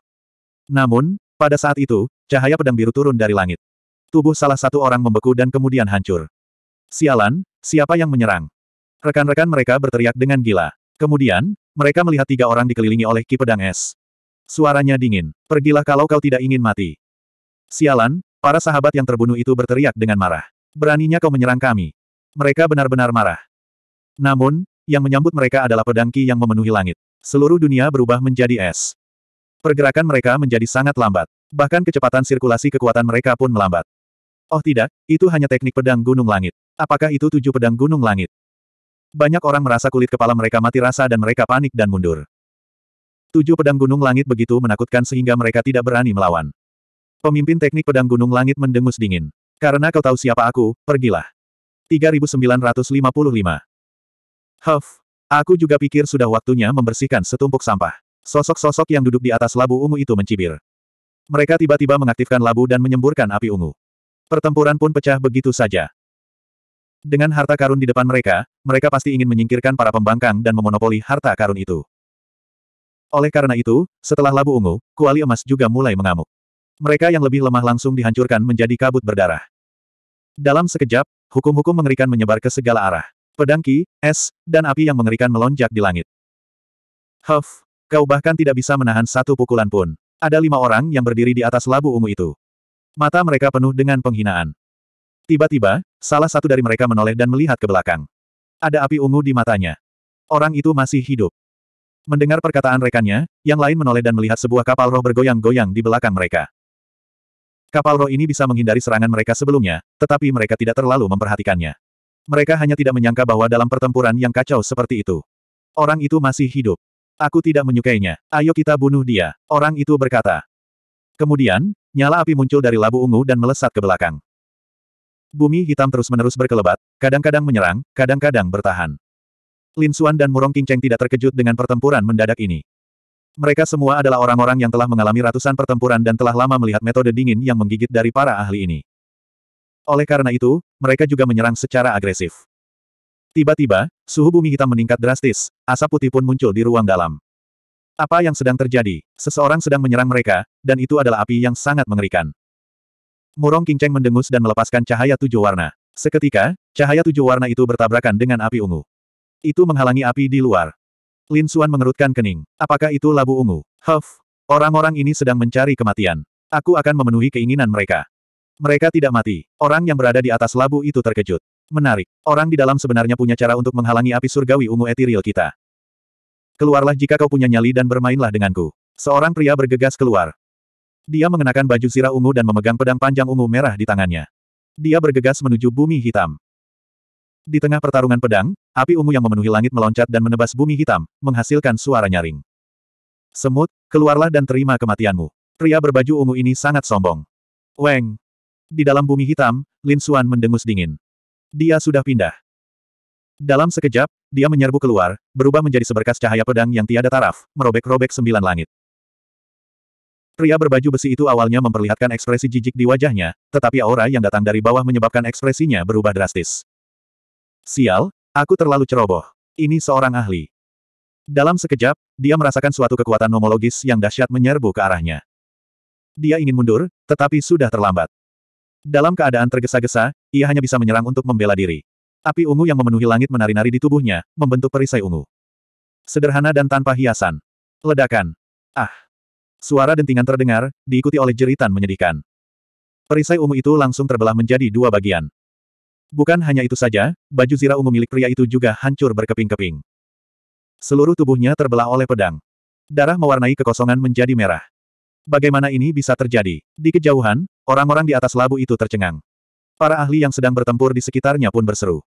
Namun, pada saat itu, cahaya pedang biru turun dari langit. Tubuh salah satu orang membeku dan kemudian hancur. Sialan, siapa yang menyerang? Rekan-rekan mereka berteriak dengan gila. Kemudian, mereka melihat tiga orang dikelilingi oleh ki pedang es. Suaranya dingin. Pergilah kalau kau tidak ingin mati. Sialan, para sahabat yang terbunuh itu berteriak dengan marah. Beraninya kau menyerang kami. Mereka benar-benar marah. Namun, yang menyambut mereka adalah pedangki yang memenuhi langit. Seluruh dunia berubah menjadi es. Pergerakan mereka menjadi sangat lambat. Bahkan kecepatan sirkulasi kekuatan mereka pun melambat. Oh tidak, itu hanya teknik pedang gunung langit. Apakah itu tujuh pedang gunung langit? Banyak orang merasa kulit kepala mereka mati rasa dan mereka panik dan mundur. Tujuh pedang gunung langit begitu menakutkan sehingga mereka tidak berani melawan. Pemimpin teknik pedang gunung langit mendengus dingin. Karena kau tahu siapa aku, pergilah. 3955 Huff, aku juga pikir sudah waktunya membersihkan setumpuk sampah. Sosok-sosok yang duduk di atas labu ungu itu mencibir. Mereka tiba-tiba mengaktifkan labu dan menyemburkan api ungu. Pertempuran pun pecah begitu saja. Dengan harta karun di depan mereka, mereka pasti ingin menyingkirkan para pembangkang dan memonopoli harta karun itu. Oleh karena itu, setelah labu ungu, kuali emas juga mulai mengamuk. Mereka yang lebih lemah langsung dihancurkan menjadi kabut berdarah. Dalam sekejap, hukum-hukum mengerikan menyebar ke segala arah. Pedang ki, es, dan api yang mengerikan melonjak di langit. Huff, kau bahkan tidak bisa menahan satu pukulan pun. Ada lima orang yang berdiri di atas labu ungu itu. Mata mereka penuh dengan penghinaan. Tiba-tiba, salah satu dari mereka menoleh dan melihat ke belakang. Ada api ungu di matanya. Orang itu masih hidup. Mendengar perkataan rekannya, yang lain menoleh dan melihat sebuah kapal roh bergoyang-goyang di belakang mereka. Kapal roh ini bisa menghindari serangan mereka sebelumnya, tetapi mereka tidak terlalu memperhatikannya. Mereka hanya tidak menyangka bahwa dalam pertempuran yang kacau seperti itu, orang itu masih hidup. Aku tidak menyukainya. Ayo kita bunuh dia. Orang itu berkata. Kemudian, nyala api muncul dari labu ungu dan melesat ke belakang. Bumi hitam terus-menerus berkelebat, kadang-kadang menyerang, kadang-kadang bertahan. Lin Suan dan Murong Qingcheng tidak terkejut dengan pertempuran mendadak ini. Mereka semua adalah orang-orang yang telah mengalami ratusan pertempuran dan telah lama melihat metode dingin yang menggigit dari para ahli ini. Oleh karena itu, mereka juga menyerang secara agresif. Tiba-tiba, suhu bumi hitam meningkat drastis, asap putih pun muncul di ruang dalam. Apa yang sedang terjadi? Seseorang sedang menyerang mereka, dan itu adalah api yang sangat mengerikan. Murong Qingcheng mendengus dan melepaskan cahaya tujuh warna. Seketika, cahaya tujuh warna itu bertabrakan dengan api ungu. Itu menghalangi api di luar. Lin Suan mengerutkan kening. Apakah itu labu ungu? Huff. Orang-orang ini sedang mencari kematian. Aku akan memenuhi keinginan mereka. Mereka tidak mati. Orang yang berada di atas labu itu terkejut. Menarik. Orang di dalam sebenarnya punya cara untuk menghalangi api surgawi ungu etiril kita. Keluarlah jika kau punya nyali dan bermainlah denganku. Seorang pria bergegas keluar. Dia mengenakan baju zirah ungu dan memegang pedang panjang ungu merah di tangannya. Dia bergegas menuju bumi hitam. Di tengah pertarungan pedang, api ungu yang memenuhi langit meloncat dan menebas bumi hitam, menghasilkan suara nyaring. Semut, keluarlah dan terima kematianmu. Pria berbaju ungu ini sangat sombong. Weng! Di dalam bumi hitam, Lin Xuan mendengus dingin. Dia sudah pindah. Dalam sekejap, dia menyerbu keluar, berubah menjadi seberkas cahaya pedang yang tiada taraf, merobek-robek sembilan langit. Pria berbaju besi itu awalnya memperlihatkan ekspresi jijik di wajahnya, tetapi aura yang datang dari bawah menyebabkan ekspresinya berubah drastis. Sial, aku terlalu ceroboh. Ini seorang ahli. Dalam sekejap, dia merasakan suatu kekuatan nomologis yang dahsyat menyerbu ke arahnya. Dia ingin mundur, tetapi sudah terlambat. Dalam keadaan tergesa-gesa, ia hanya bisa menyerang untuk membela diri. Api ungu yang memenuhi langit menari-nari di tubuhnya, membentuk perisai ungu. Sederhana dan tanpa hiasan. Ledakan. Ah. Suara dentingan terdengar, diikuti oleh jeritan menyedihkan. Perisai ungu itu langsung terbelah menjadi dua bagian. Bukan hanya itu saja, baju zirah ungu milik pria itu juga hancur berkeping-keping. Seluruh tubuhnya terbelah oleh pedang. Darah mewarnai kekosongan menjadi merah. Bagaimana ini bisa terjadi? Di kejauhan, orang-orang di atas labu itu tercengang. Para ahli yang sedang bertempur di sekitarnya pun berseru.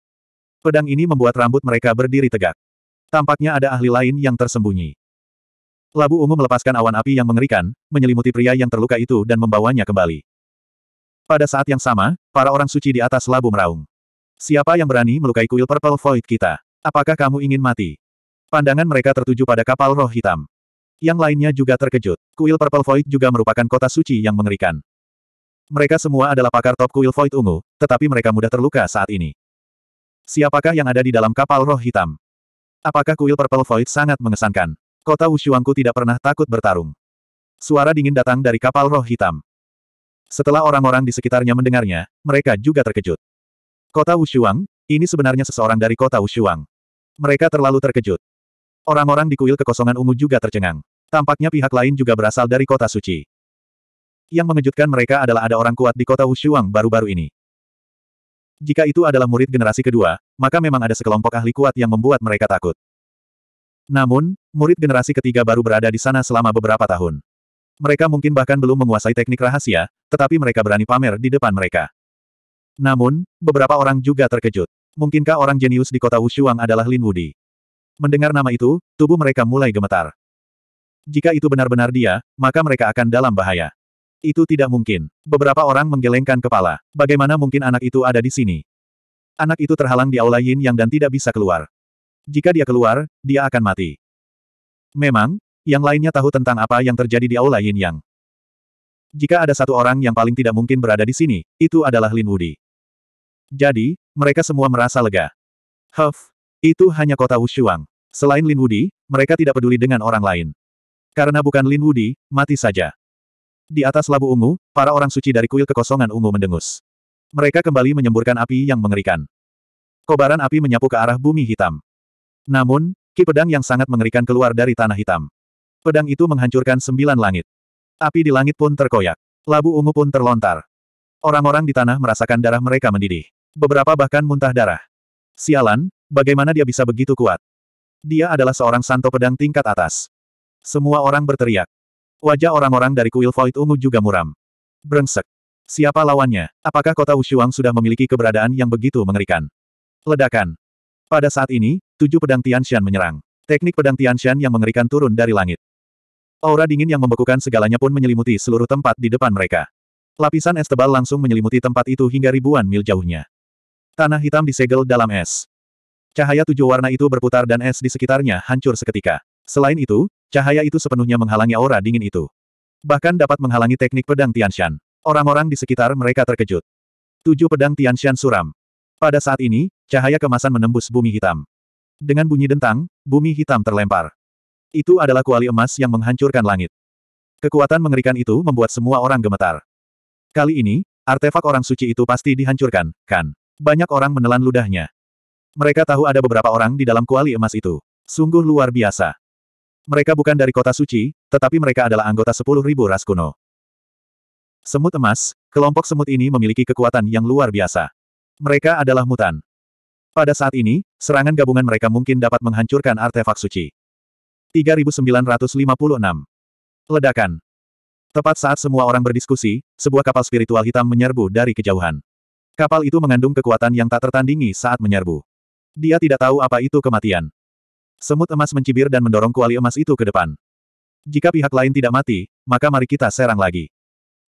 Pedang ini membuat rambut mereka berdiri tegak. Tampaknya ada ahli lain yang tersembunyi. Labu ungu melepaskan awan api yang mengerikan, menyelimuti pria yang terluka itu dan membawanya kembali. Pada saat yang sama, para orang suci di atas labu meraung. Siapa yang berani melukai kuil Purple Void kita? Apakah kamu ingin mati? Pandangan mereka tertuju pada kapal roh hitam. Yang lainnya juga terkejut. Kuil Purple Void juga merupakan kota suci yang mengerikan. Mereka semua adalah pakar top kuil Void ungu, tetapi mereka mudah terluka saat ini. Siapakah yang ada di dalam kapal roh hitam? Apakah kuil Purple Void sangat mengesankan? Kota Wushuangku tidak pernah takut bertarung. Suara dingin datang dari kapal roh hitam. Setelah orang-orang di sekitarnya mendengarnya, mereka juga terkejut. Kota Wushuang, ini sebenarnya seseorang dari kota Wushuang. Mereka terlalu terkejut. Orang-orang di kuil kekosongan ungu juga tercengang. Tampaknya pihak lain juga berasal dari kota suci. Yang mengejutkan mereka adalah ada orang kuat di kota Wushuang baru-baru ini. Jika itu adalah murid generasi kedua, maka memang ada sekelompok ahli kuat yang membuat mereka takut. Namun, murid generasi ketiga baru berada di sana selama beberapa tahun. Mereka mungkin bahkan belum menguasai teknik rahasia, tetapi mereka berani pamer di depan mereka. Namun, beberapa orang juga terkejut. Mungkinkah orang jenius di kota Wushuang adalah Lin Wudi? Mendengar nama itu, tubuh mereka mulai gemetar. Jika itu benar-benar dia, maka mereka akan dalam bahaya. Itu tidak mungkin. Beberapa orang menggelengkan kepala. Bagaimana mungkin anak itu ada di sini? Anak itu terhalang di aula Yin Yang dan tidak bisa keluar. Jika dia keluar, dia akan mati. Memang, yang lainnya tahu tentang apa yang terjadi di aula Yin Yang. Jika ada satu orang yang paling tidak mungkin berada di sini, itu adalah Lin Wudi. Jadi, mereka semua merasa lega. Huff, itu hanya kota Wushuang. Selain Lin Wudi, mereka tidak peduli dengan orang lain. Karena bukan Lin Wudi, mati saja. Di atas labu ungu, para orang suci dari kuil kekosongan ungu mendengus. Mereka kembali menyemburkan api yang mengerikan. Kobaran api menyapu ke arah bumi hitam. Namun, ki pedang yang sangat mengerikan keluar dari tanah hitam. Pedang itu menghancurkan sembilan langit. Api di langit pun terkoyak. Labu ungu pun terlontar. Orang-orang di tanah merasakan darah mereka mendidih. Beberapa bahkan muntah darah. Sialan, bagaimana dia bisa begitu kuat? Dia adalah seorang santo pedang tingkat atas. Semua orang berteriak. Wajah orang-orang dari kuil Void Ungu juga muram. Brengsek. Siapa lawannya? Apakah kota Wushuang sudah memiliki keberadaan yang begitu mengerikan? Ledakan. Pada saat ini, tujuh pedang Tianshan menyerang. Teknik pedang Tianshan yang mengerikan turun dari langit. Aura dingin yang membekukan segalanya pun menyelimuti seluruh tempat di depan mereka. Lapisan es tebal langsung menyelimuti tempat itu hingga ribuan mil jauhnya. Tanah hitam disegel dalam es. Cahaya tujuh warna itu berputar dan es di sekitarnya hancur seketika. Selain itu, cahaya itu sepenuhnya menghalangi aura dingin itu. Bahkan dapat menghalangi teknik pedang Tianshan. Orang-orang di sekitar mereka terkejut. Tujuh pedang Tianshan suram. Pada saat ini, cahaya kemasan menembus bumi hitam. Dengan bunyi dentang, bumi hitam terlempar. Itu adalah kuali emas yang menghancurkan langit. Kekuatan mengerikan itu membuat semua orang gemetar. Kali ini, artefak orang suci itu pasti dihancurkan, kan? Banyak orang menelan ludahnya. Mereka tahu ada beberapa orang di dalam kuali emas itu. Sungguh luar biasa. Mereka bukan dari kota suci, tetapi mereka adalah anggota 10.000 ras kuno. Semut emas, kelompok semut ini memiliki kekuatan yang luar biasa. Mereka adalah mutan. Pada saat ini, serangan gabungan mereka mungkin dapat menghancurkan artefak suci. 3956. Ledakan. Tepat saat semua orang berdiskusi, sebuah kapal spiritual hitam menyerbu dari kejauhan. Kapal itu mengandung kekuatan yang tak tertandingi saat menyerbu. Dia tidak tahu apa itu kematian. Semut emas mencibir dan mendorong kuali emas itu ke depan. Jika pihak lain tidak mati, maka mari kita serang lagi.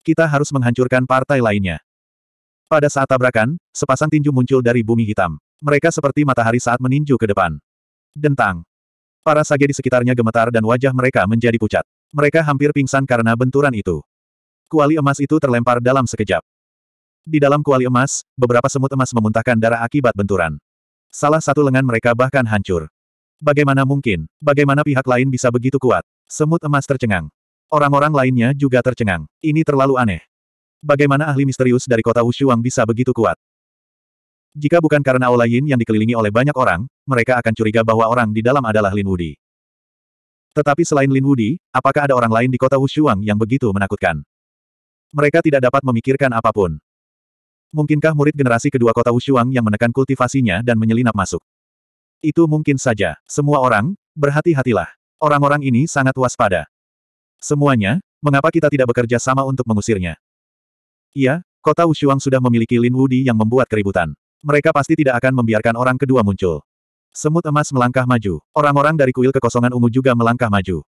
Kita harus menghancurkan partai lainnya. Pada saat tabrakan, sepasang tinju muncul dari bumi hitam. Mereka seperti matahari saat meninju ke depan. Dentang. Para sage di sekitarnya gemetar dan wajah mereka menjadi pucat. Mereka hampir pingsan karena benturan itu. Kuali emas itu terlempar dalam sekejap. Di dalam kuali emas, beberapa semut emas memuntahkan darah akibat benturan. Salah satu lengan mereka bahkan hancur. Bagaimana mungkin? Bagaimana pihak lain bisa begitu kuat? Semut emas tercengang. Orang-orang lainnya juga tercengang. Ini terlalu aneh. Bagaimana ahli misterius dari kota Wushuang bisa begitu kuat? Jika bukan karena Aula yang dikelilingi oleh banyak orang, mereka akan curiga bahwa orang di dalam adalah Lin Wudi. Tetapi selain Lin Wudi, apakah ada orang lain di kota Wushuang yang begitu menakutkan? Mereka tidak dapat memikirkan apapun. Mungkinkah murid generasi kedua kota Wushuang yang menekan kultivasinya dan menyelinap masuk? Itu mungkin saja. Semua orang, berhati-hatilah. Orang-orang ini sangat waspada. Semuanya, mengapa kita tidak bekerja sama untuk mengusirnya? Iya, kota Wushuang sudah memiliki Lin Wudi yang membuat keributan. Mereka pasti tidak akan membiarkan orang kedua muncul. Semut emas melangkah maju. Orang-orang dari kuil kekosongan ungu juga melangkah maju.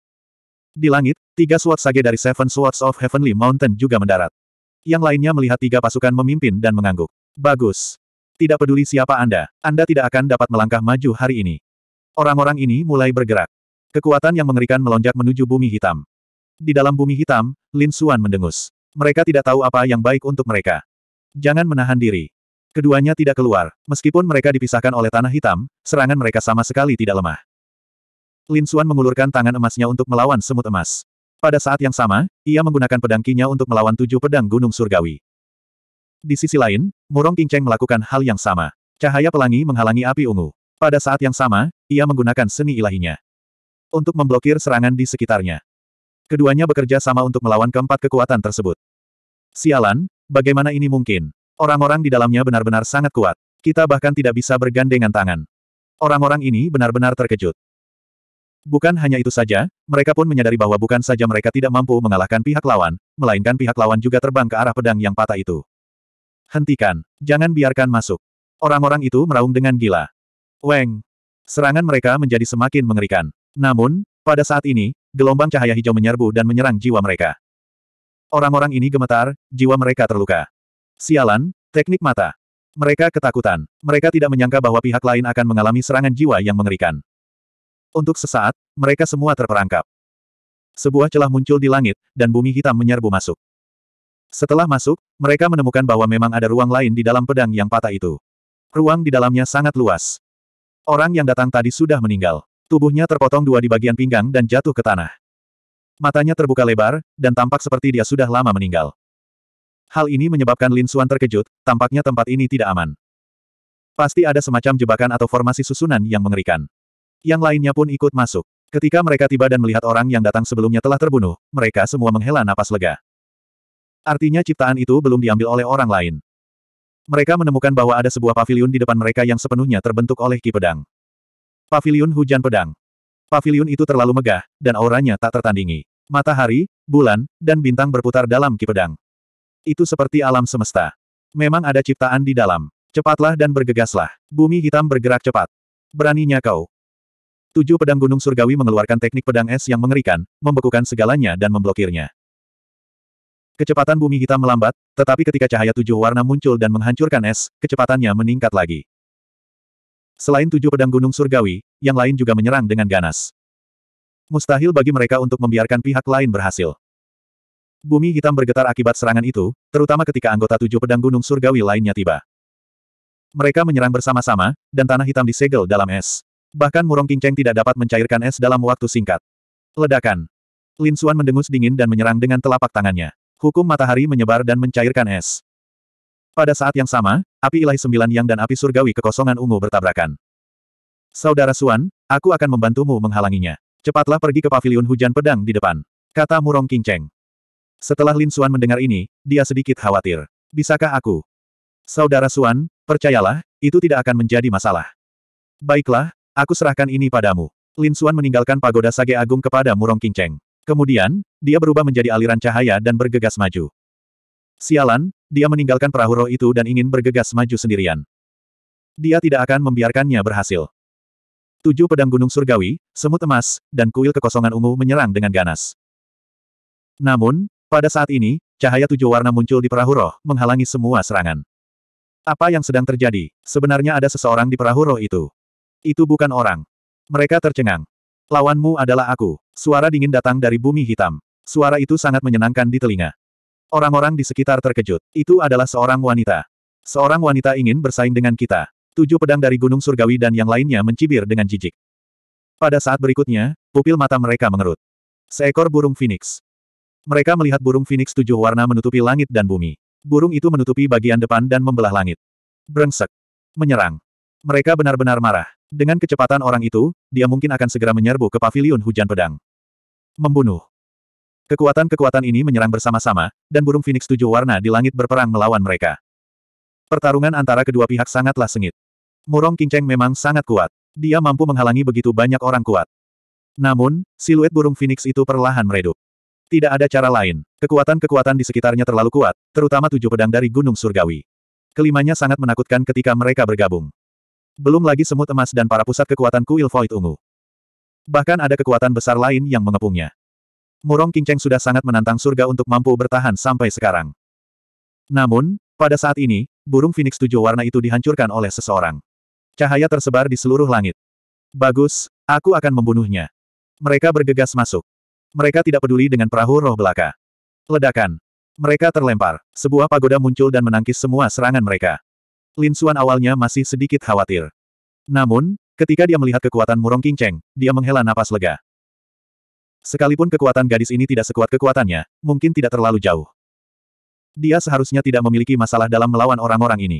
Di langit, tiga suat Sage dari Seven Swords of Heavenly Mountain juga mendarat. Yang lainnya melihat tiga pasukan memimpin dan mengangguk. Bagus. Tidak peduli siapa Anda, Anda tidak akan dapat melangkah maju hari ini. Orang-orang ini mulai bergerak. Kekuatan yang mengerikan melonjak menuju bumi hitam. Di dalam bumi hitam, Lin Xuan mendengus. Mereka tidak tahu apa yang baik untuk mereka. Jangan menahan diri. Keduanya tidak keluar, meskipun mereka dipisahkan oleh tanah hitam, serangan mereka sama sekali tidak lemah. Lin Xuan mengulurkan tangan emasnya untuk melawan semut emas. Pada saat yang sama, ia menggunakan pedang kinya untuk melawan tujuh pedang gunung surgawi. Di sisi lain, Murong Qingcheng melakukan hal yang sama. Cahaya pelangi menghalangi api ungu. Pada saat yang sama, ia menggunakan seni ilahinya. Untuk memblokir serangan di sekitarnya. Keduanya bekerja sama untuk melawan keempat kekuatan tersebut. Sialan, bagaimana ini mungkin? Orang-orang di dalamnya benar-benar sangat kuat. Kita bahkan tidak bisa bergandengan tangan. Orang-orang ini benar-benar terkejut. Bukan hanya itu saja, mereka pun menyadari bahwa bukan saja mereka tidak mampu mengalahkan pihak lawan, melainkan pihak lawan juga terbang ke arah pedang yang patah itu. Hentikan, jangan biarkan masuk. Orang-orang itu meraung dengan gila. Weng! Serangan mereka menjadi semakin mengerikan. Namun, pada saat ini, gelombang cahaya hijau menyerbu dan menyerang jiwa mereka. Orang-orang ini gemetar, jiwa mereka terluka. Sialan, teknik mata. Mereka ketakutan. Mereka tidak menyangka bahwa pihak lain akan mengalami serangan jiwa yang mengerikan. Untuk sesaat, mereka semua terperangkap. Sebuah celah muncul di langit, dan bumi hitam menyerbu masuk. Setelah masuk, mereka menemukan bahwa memang ada ruang lain di dalam pedang yang patah itu. Ruang di dalamnya sangat luas. Orang yang datang tadi sudah meninggal. Tubuhnya terpotong dua di bagian pinggang dan jatuh ke tanah. Matanya terbuka lebar, dan tampak seperti dia sudah lama meninggal. Hal ini menyebabkan Lin Suan terkejut, tampaknya tempat ini tidak aman. Pasti ada semacam jebakan atau formasi susunan yang mengerikan. Yang lainnya pun ikut masuk. Ketika mereka tiba dan melihat orang yang datang sebelumnya telah terbunuh, mereka semua menghela napas lega. Artinya ciptaan itu belum diambil oleh orang lain. Mereka menemukan bahwa ada sebuah pavilion di depan mereka yang sepenuhnya terbentuk oleh ki pedang. Pavilion hujan pedang. Pavilion itu terlalu megah, dan auranya tak tertandingi. Matahari, bulan, dan bintang berputar dalam ki pedang. Itu seperti alam semesta. Memang ada ciptaan di dalam. Cepatlah dan bergegaslah. Bumi hitam bergerak cepat. Beraninya kau. Tujuh pedang gunung surgawi mengeluarkan teknik pedang es yang mengerikan, membekukan segalanya dan memblokirnya. Kecepatan bumi hitam melambat, tetapi ketika cahaya tujuh warna muncul dan menghancurkan es, kecepatannya meningkat lagi. Selain tujuh pedang gunung surgawi, yang lain juga menyerang dengan ganas. Mustahil bagi mereka untuk membiarkan pihak lain berhasil. Bumi hitam bergetar akibat serangan itu, terutama ketika anggota tujuh pedang gunung surgawi lainnya tiba. Mereka menyerang bersama-sama, dan tanah hitam disegel dalam es. Bahkan Murong Kingceng tidak dapat mencairkan es dalam waktu singkat. Ledakan. Lin Xuan mendengus dingin dan menyerang dengan telapak tangannya. Hukum matahari menyebar dan mencairkan es. Pada saat yang sama, api ilahi sembilan yang dan api surgawi kekosongan ungu bertabrakan. Saudara Xuan, aku akan membantumu menghalanginya. Cepatlah pergi ke Paviliun hujan pedang di depan. Kata Murong Kinceng. Setelah Lin Suan mendengar ini, dia sedikit khawatir. Bisakah aku? Saudara Suan, percayalah, itu tidak akan menjadi masalah. Baiklah, aku serahkan ini padamu. Lin Suan meninggalkan pagoda Sage Agung kepada Murong Kinceng. Kemudian, dia berubah menjadi aliran cahaya dan bergegas maju. Sialan, dia meninggalkan perahu roh itu dan ingin bergegas maju sendirian. Dia tidak akan membiarkannya berhasil. Tujuh pedang gunung surgawi, semut emas, dan kuil kekosongan ungu menyerang dengan ganas. Namun, pada saat ini, cahaya tujuh warna muncul di perahu roh, menghalangi semua serangan. Apa yang sedang terjadi? Sebenarnya ada seseorang di perahu roh itu. Itu bukan orang. Mereka tercengang. Lawanmu adalah aku. Suara dingin datang dari bumi hitam. Suara itu sangat menyenangkan di telinga. Orang-orang di sekitar terkejut. Itu adalah seorang wanita. Seorang wanita ingin bersaing dengan kita. Tujuh pedang dari Gunung Surgawi dan yang lainnya mencibir dengan jijik. Pada saat berikutnya, pupil mata mereka mengerut. Seekor burung phoenix. Mereka melihat burung Phoenix tujuh warna menutupi langit dan bumi. Burung itu menutupi bagian depan dan membelah langit. Brengsek. Menyerang. Mereka benar-benar marah. Dengan kecepatan orang itu, dia mungkin akan segera menyerbu ke pavilion hujan pedang. Membunuh. Kekuatan-kekuatan ini menyerang bersama-sama, dan burung Phoenix tujuh warna di langit berperang melawan mereka. Pertarungan antara kedua pihak sangatlah sengit. Murong Kinceng memang sangat kuat. Dia mampu menghalangi begitu banyak orang kuat. Namun, siluet burung Phoenix itu perlahan meredup. Tidak ada cara lain. Kekuatan-kekuatan di sekitarnya terlalu kuat, terutama tujuh pedang dari Gunung Surgawi. Kelimanya sangat menakutkan ketika mereka bergabung. Belum lagi semut emas dan para pusat kekuatan kuil Void Ungu. Bahkan ada kekuatan besar lain yang mengepungnya. Murong Kingceng sudah sangat menantang surga untuk mampu bertahan sampai sekarang. Namun, pada saat ini, burung Phoenix tujuh warna itu dihancurkan oleh seseorang. Cahaya tersebar di seluruh langit. Bagus, aku akan membunuhnya. Mereka bergegas masuk. Mereka tidak peduli dengan perahu roh belaka. Ledakan. Mereka terlempar. Sebuah pagoda muncul dan menangkis semua serangan mereka. Lin Xuan awalnya masih sedikit khawatir. Namun, ketika dia melihat kekuatan Murong King dia menghela napas lega. Sekalipun kekuatan gadis ini tidak sekuat kekuatannya, mungkin tidak terlalu jauh. Dia seharusnya tidak memiliki masalah dalam melawan orang-orang ini.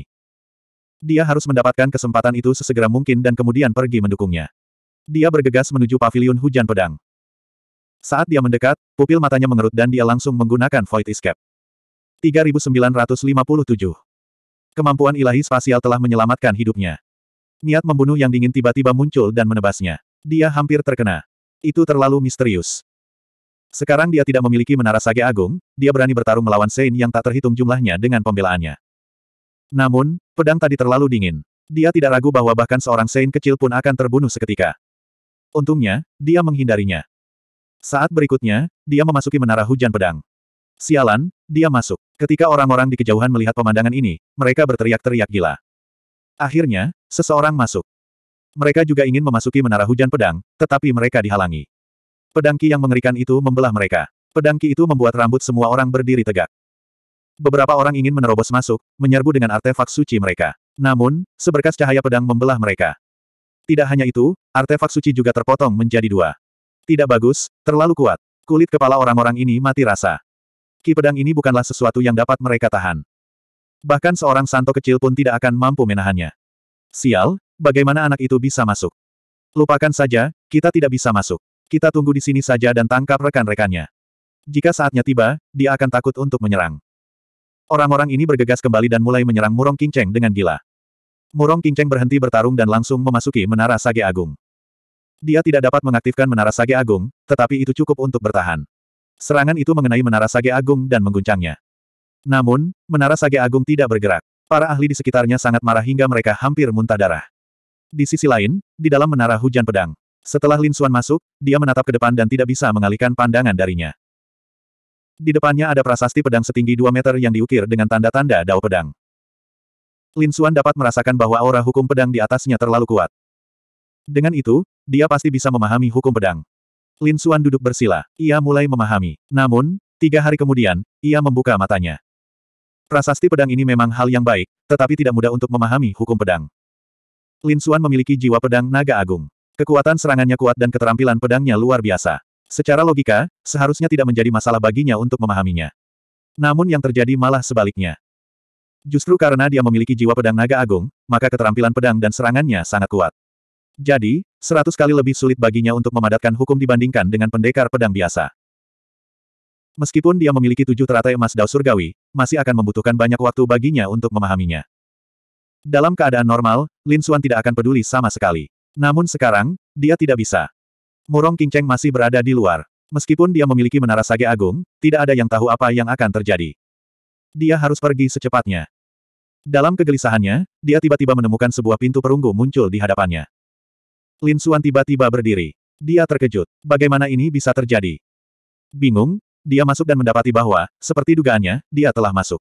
Dia harus mendapatkan kesempatan itu sesegera mungkin dan kemudian pergi mendukungnya. Dia bergegas menuju Paviliun hujan pedang. Saat dia mendekat, pupil matanya mengerut dan dia langsung menggunakan Void Escape. 3957 Kemampuan ilahi spasial telah menyelamatkan hidupnya. Niat membunuh yang dingin tiba-tiba muncul dan menebasnya. Dia hampir terkena. Itu terlalu misterius. Sekarang dia tidak memiliki menara sage agung, dia berani bertarung melawan Sein yang tak terhitung jumlahnya dengan pembelaannya. Namun, pedang tadi terlalu dingin. Dia tidak ragu bahwa bahkan seorang Sein kecil pun akan terbunuh seketika. Untungnya, dia menghindarinya. Saat berikutnya, dia memasuki menara hujan pedang. Sialan, dia masuk. Ketika orang-orang di kejauhan melihat pemandangan ini, mereka berteriak-teriak gila. Akhirnya, seseorang masuk. Mereka juga ingin memasuki menara hujan pedang, tetapi mereka dihalangi. Pedangki yang mengerikan itu membelah mereka. Pedangki itu membuat rambut semua orang berdiri tegak. Beberapa orang ingin menerobos masuk, menyerbu dengan artefak suci mereka. Namun, seberkas cahaya pedang membelah mereka. Tidak hanya itu, artefak suci juga terpotong menjadi dua. Tidak bagus, terlalu kuat. Kulit kepala orang-orang ini mati rasa. Ki pedang ini bukanlah sesuatu yang dapat mereka tahan. Bahkan seorang santo kecil pun tidak akan mampu menahannya. Sial, bagaimana anak itu bisa masuk? Lupakan saja, kita tidak bisa masuk. Kita tunggu di sini saja dan tangkap rekan-rekannya. Jika saatnya tiba, dia akan takut untuk menyerang. Orang-orang ini bergegas kembali dan mulai menyerang Murong Kinceng dengan gila. Murong Kinceng berhenti bertarung dan langsung memasuki menara Sage Agung. Dia tidak dapat mengaktifkan Menara Sage Agung, tetapi itu cukup untuk bertahan. Serangan itu mengenai Menara Sage Agung dan mengguncangnya. Namun, Menara Sage Agung tidak bergerak. Para ahli di sekitarnya sangat marah hingga mereka hampir muntah darah. Di sisi lain, di dalam Menara Hujan Pedang. Setelah Lin Xuan masuk, dia menatap ke depan dan tidak bisa mengalihkan pandangan darinya. Di depannya ada prasasti pedang setinggi 2 meter yang diukir dengan tanda-tanda dao pedang. Lin Xuan dapat merasakan bahwa aura hukum pedang di atasnya terlalu kuat. Dengan itu, dia pasti bisa memahami hukum pedang. Lin Xuan duduk bersila, ia mulai memahami. Namun, tiga hari kemudian, ia membuka matanya. Prasasti pedang ini memang hal yang baik, tetapi tidak mudah untuk memahami hukum pedang. Lin Xuan memiliki jiwa pedang naga agung. Kekuatan serangannya kuat dan keterampilan pedangnya luar biasa. Secara logika, seharusnya tidak menjadi masalah baginya untuk memahaminya. Namun yang terjadi malah sebaliknya. Justru karena dia memiliki jiwa pedang naga agung, maka keterampilan pedang dan serangannya sangat kuat. Jadi, seratus kali lebih sulit baginya untuk memadatkan hukum dibandingkan dengan pendekar pedang biasa. Meskipun dia memiliki tujuh teratai emas dao surgawi, masih akan membutuhkan banyak waktu baginya untuk memahaminya. Dalam keadaan normal, Lin Xuan tidak akan peduli sama sekali. Namun sekarang, dia tidak bisa. Murong Cheng masih berada di luar. Meskipun dia memiliki menara sage agung, tidak ada yang tahu apa yang akan terjadi. Dia harus pergi secepatnya. Dalam kegelisahannya, dia tiba-tiba menemukan sebuah pintu perunggu muncul di hadapannya. Lin Suan tiba-tiba berdiri. Dia terkejut. Bagaimana ini bisa terjadi? Bingung, dia masuk dan mendapati bahwa, seperti dugaannya, dia telah masuk.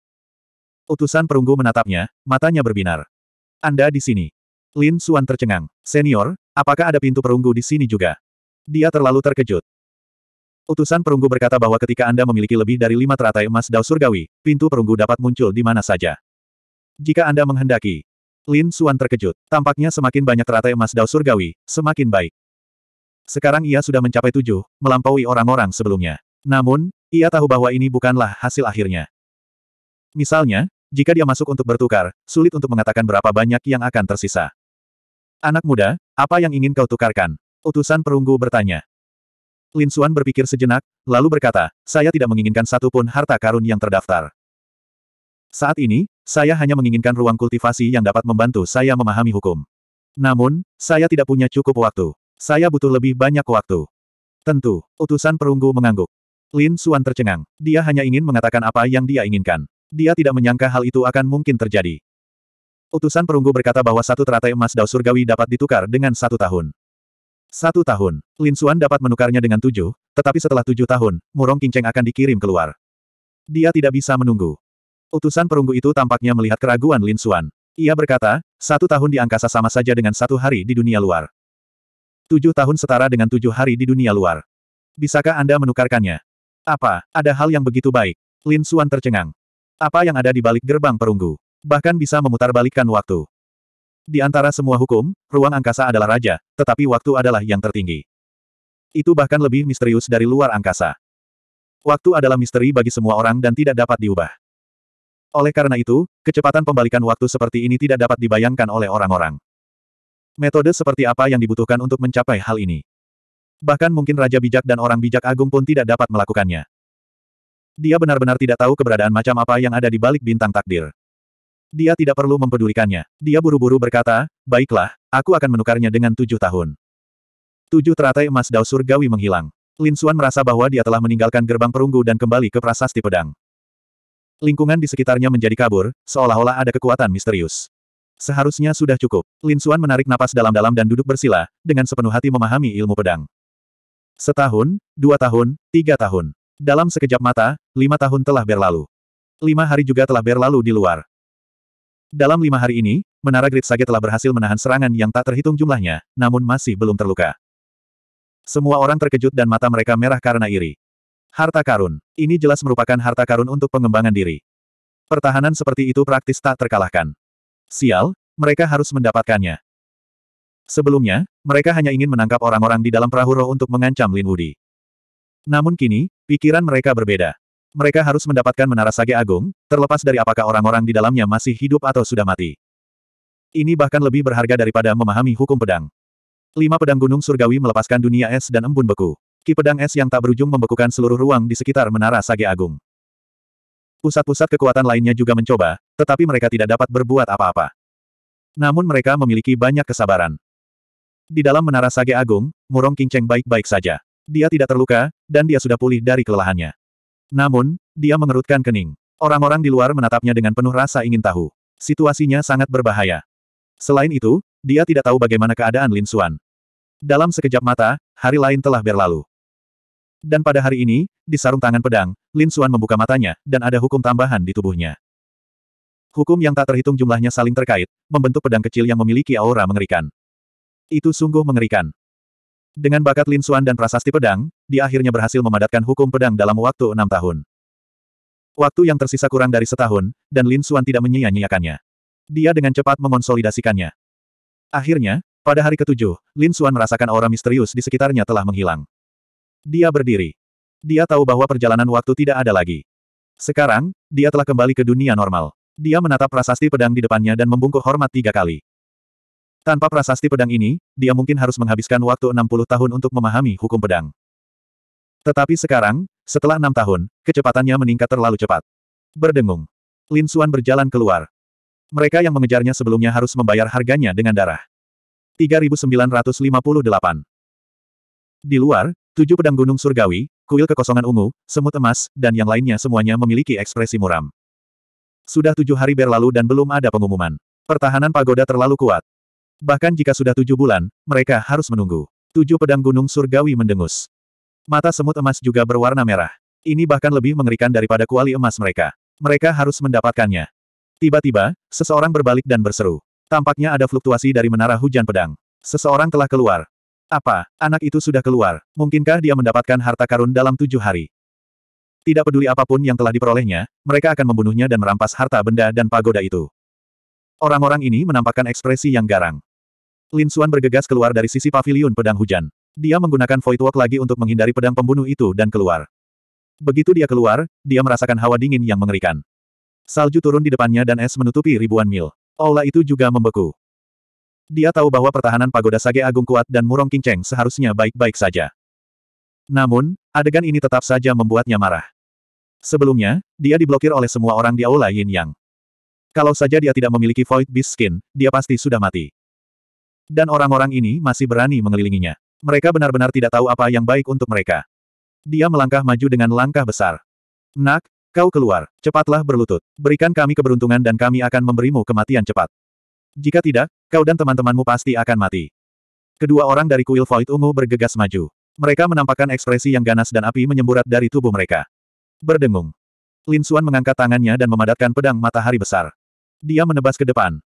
Utusan perunggu menatapnya, matanya berbinar. Anda di sini. Lin Suan tercengang. Senior, apakah ada pintu perunggu di sini juga? Dia terlalu terkejut. Utusan perunggu berkata bahwa ketika Anda memiliki lebih dari lima teratai emas dao surgawi, pintu perunggu dapat muncul di mana saja. Jika Anda menghendaki, Lin Suan terkejut. Tampaknya semakin banyak teratai emas dao surgawi, semakin baik. Sekarang ia sudah mencapai tujuh, melampaui orang-orang sebelumnya. Namun, ia tahu bahwa ini bukanlah hasil akhirnya. Misalnya, jika dia masuk untuk bertukar, sulit untuk mengatakan berapa banyak yang akan tersisa. Anak muda, apa yang ingin kau tukarkan? Utusan perunggu bertanya. Lin Suan berpikir sejenak, lalu berkata, saya tidak menginginkan satu pun harta karun yang terdaftar. Saat ini, saya hanya menginginkan ruang kultivasi yang dapat membantu saya memahami hukum. Namun, saya tidak punya cukup waktu. Saya butuh lebih banyak waktu. Tentu, utusan perunggu mengangguk. Lin Suan tercengang. Dia hanya ingin mengatakan apa yang dia inginkan. Dia tidak menyangka hal itu akan mungkin terjadi. Utusan perunggu berkata bahwa satu teratai emas dao surgawi dapat ditukar dengan satu tahun. Satu tahun. Lin Suan dapat menukarnya dengan tujuh, tetapi setelah tujuh tahun, Murong Kinceng akan dikirim keluar. Dia tidak bisa menunggu. Utusan perunggu itu tampaknya melihat keraguan Lin Xuan. Ia berkata, satu tahun di angkasa sama saja dengan satu hari di dunia luar. Tujuh tahun setara dengan tujuh hari di dunia luar. Bisakah Anda menukarkannya? Apa, ada hal yang begitu baik? Lin Xuan tercengang. Apa yang ada di balik gerbang perunggu? Bahkan bisa memutarbalikkan waktu. Di antara semua hukum, ruang angkasa adalah raja, tetapi waktu adalah yang tertinggi. Itu bahkan lebih misterius dari luar angkasa. Waktu adalah misteri bagi semua orang dan tidak dapat diubah. Oleh karena itu, kecepatan pembalikan waktu seperti ini tidak dapat dibayangkan oleh orang-orang. Metode seperti apa yang dibutuhkan untuk mencapai hal ini? Bahkan mungkin Raja Bijak dan orang bijak agung pun tidak dapat melakukannya. Dia benar-benar tidak tahu keberadaan macam apa yang ada di balik bintang takdir. Dia tidak perlu mempedulikannya. Dia buru-buru berkata, baiklah, aku akan menukarnya dengan tujuh tahun. Tujuh teratai emas dao surgawi menghilang. Lin Suan merasa bahwa dia telah meninggalkan gerbang perunggu dan kembali ke prasasti pedang. Lingkungan di sekitarnya menjadi kabur, seolah-olah ada kekuatan misterius. Seharusnya sudah cukup. Lin Xuan menarik napas dalam-dalam dan duduk bersila, dengan sepenuh hati memahami ilmu pedang. Setahun, dua tahun, tiga tahun. Dalam sekejap mata, lima tahun telah berlalu. Lima hari juga telah berlalu di luar. Dalam lima hari ini, Menara Grid Sage telah berhasil menahan serangan yang tak terhitung jumlahnya, namun masih belum terluka. Semua orang terkejut dan mata mereka merah karena iri. Harta karun. Ini jelas merupakan harta karun untuk pengembangan diri. Pertahanan seperti itu praktis tak terkalahkan. Sial, mereka harus mendapatkannya. Sebelumnya, mereka hanya ingin menangkap orang-orang di dalam perahu roh untuk mengancam Lin Wudi. Namun kini, pikiran mereka berbeda. Mereka harus mendapatkan menara sage agung, terlepas dari apakah orang-orang di dalamnya masih hidup atau sudah mati. Ini bahkan lebih berharga daripada memahami hukum pedang. Lima pedang gunung surgawi melepaskan dunia es dan embun beku. Ki pedang es yang tak berujung membekukan seluruh ruang di sekitar menara Sage Agung. Pusat-pusat kekuatan lainnya juga mencoba, tetapi mereka tidak dapat berbuat apa-apa. Namun mereka memiliki banyak kesabaran. Di dalam menara Sage Agung, Murong Kinceng baik-baik saja. Dia tidak terluka, dan dia sudah pulih dari kelelahannya. Namun, dia mengerutkan kening. Orang-orang di luar menatapnya dengan penuh rasa ingin tahu. Situasinya sangat berbahaya. Selain itu, dia tidak tahu bagaimana keadaan Lin Xuan. Dalam sekejap mata, hari lain telah berlalu. Dan pada hari ini, di sarung tangan pedang, Lin Xuan membuka matanya, dan ada hukum tambahan di tubuhnya. Hukum yang tak terhitung jumlahnya saling terkait, membentuk pedang kecil yang memiliki aura mengerikan. Itu sungguh mengerikan. Dengan bakat Lin Xuan dan prasasti pedang, dia akhirnya berhasil memadatkan hukum pedang dalam waktu enam tahun. Waktu yang tersisa kurang dari setahun, dan Lin Xuan tidak menyia-nyiakannya. Dia dengan cepat mengonsolidasikannya. Akhirnya, pada hari ketujuh, Lin Xuan merasakan aura misterius di sekitarnya telah menghilang. Dia berdiri. Dia tahu bahwa perjalanan waktu tidak ada lagi. Sekarang, dia telah kembali ke dunia normal. Dia menatap prasasti pedang di depannya dan membungkuk hormat tiga kali. Tanpa prasasti pedang ini, dia mungkin harus menghabiskan waktu 60 tahun untuk memahami hukum pedang. Tetapi sekarang, setelah enam tahun, kecepatannya meningkat terlalu cepat. Berdengung. Lin Xuan berjalan keluar. Mereka yang mengejarnya sebelumnya harus membayar harganya dengan darah. 3958 Di luar, Tujuh pedang gunung surgawi, kuil kekosongan ungu, semut emas, dan yang lainnya semuanya memiliki ekspresi muram. Sudah tujuh hari berlalu dan belum ada pengumuman. Pertahanan pagoda terlalu kuat. Bahkan jika sudah tujuh bulan, mereka harus menunggu. Tujuh pedang gunung surgawi mendengus. Mata semut emas juga berwarna merah. Ini bahkan lebih mengerikan daripada kuali emas mereka. Mereka harus mendapatkannya. Tiba-tiba, seseorang berbalik dan berseru. Tampaknya ada fluktuasi dari menara hujan pedang. Seseorang telah keluar. Apa, anak itu sudah keluar, mungkinkah dia mendapatkan harta karun dalam tujuh hari? Tidak peduli apapun yang telah diperolehnya, mereka akan membunuhnya dan merampas harta benda dan pagoda itu. Orang-orang ini menampakkan ekspresi yang garang. Lin Suan bergegas keluar dari sisi paviliun pedang hujan. Dia menggunakan Void Walk lagi untuk menghindari pedang pembunuh itu dan keluar. Begitu dia keluar, dia merasakan hawa dingin yang mengerikan. Salju turun di depannya dan es menutupi ribuan mil. Aula itu juga membeku. Dia tahu bahwa pertahanan pagoda Sage Agung kuat dan Murong Kingceng seharusnya baik-baik saja. Namun, adegan ini tetap saja membuatnya marah. Sebelumnya, dia diblokir oleh semua orang di Aula Yin Yang. Kalau saja dia tidak memiliki Void Beast Skin, dia pasti sudah mati. Dan orang-orang ini masih berani mengelilinginya. Mereka benar-benar tidak tahu apa yang baik untuk mereka. Dia melangkah maju dengan langkah besar. Nak, kau keluar, cepatlah berlutut. Berikan kami keberuntungan dan kami akan memberimu kematian cepat. Jika tidak, kau dan teman-temanmu pasti akan mati. Kedua orang dari kuil Void Ungu bergegas maju. Mereka menampakkan ekspresi yang ganas dan api menyemburat dari tubuh mereka. Berdengung. Lin Xuan mengangkat tangannya dan memadatkan pedang matahari besar. Dia menebas ke depan.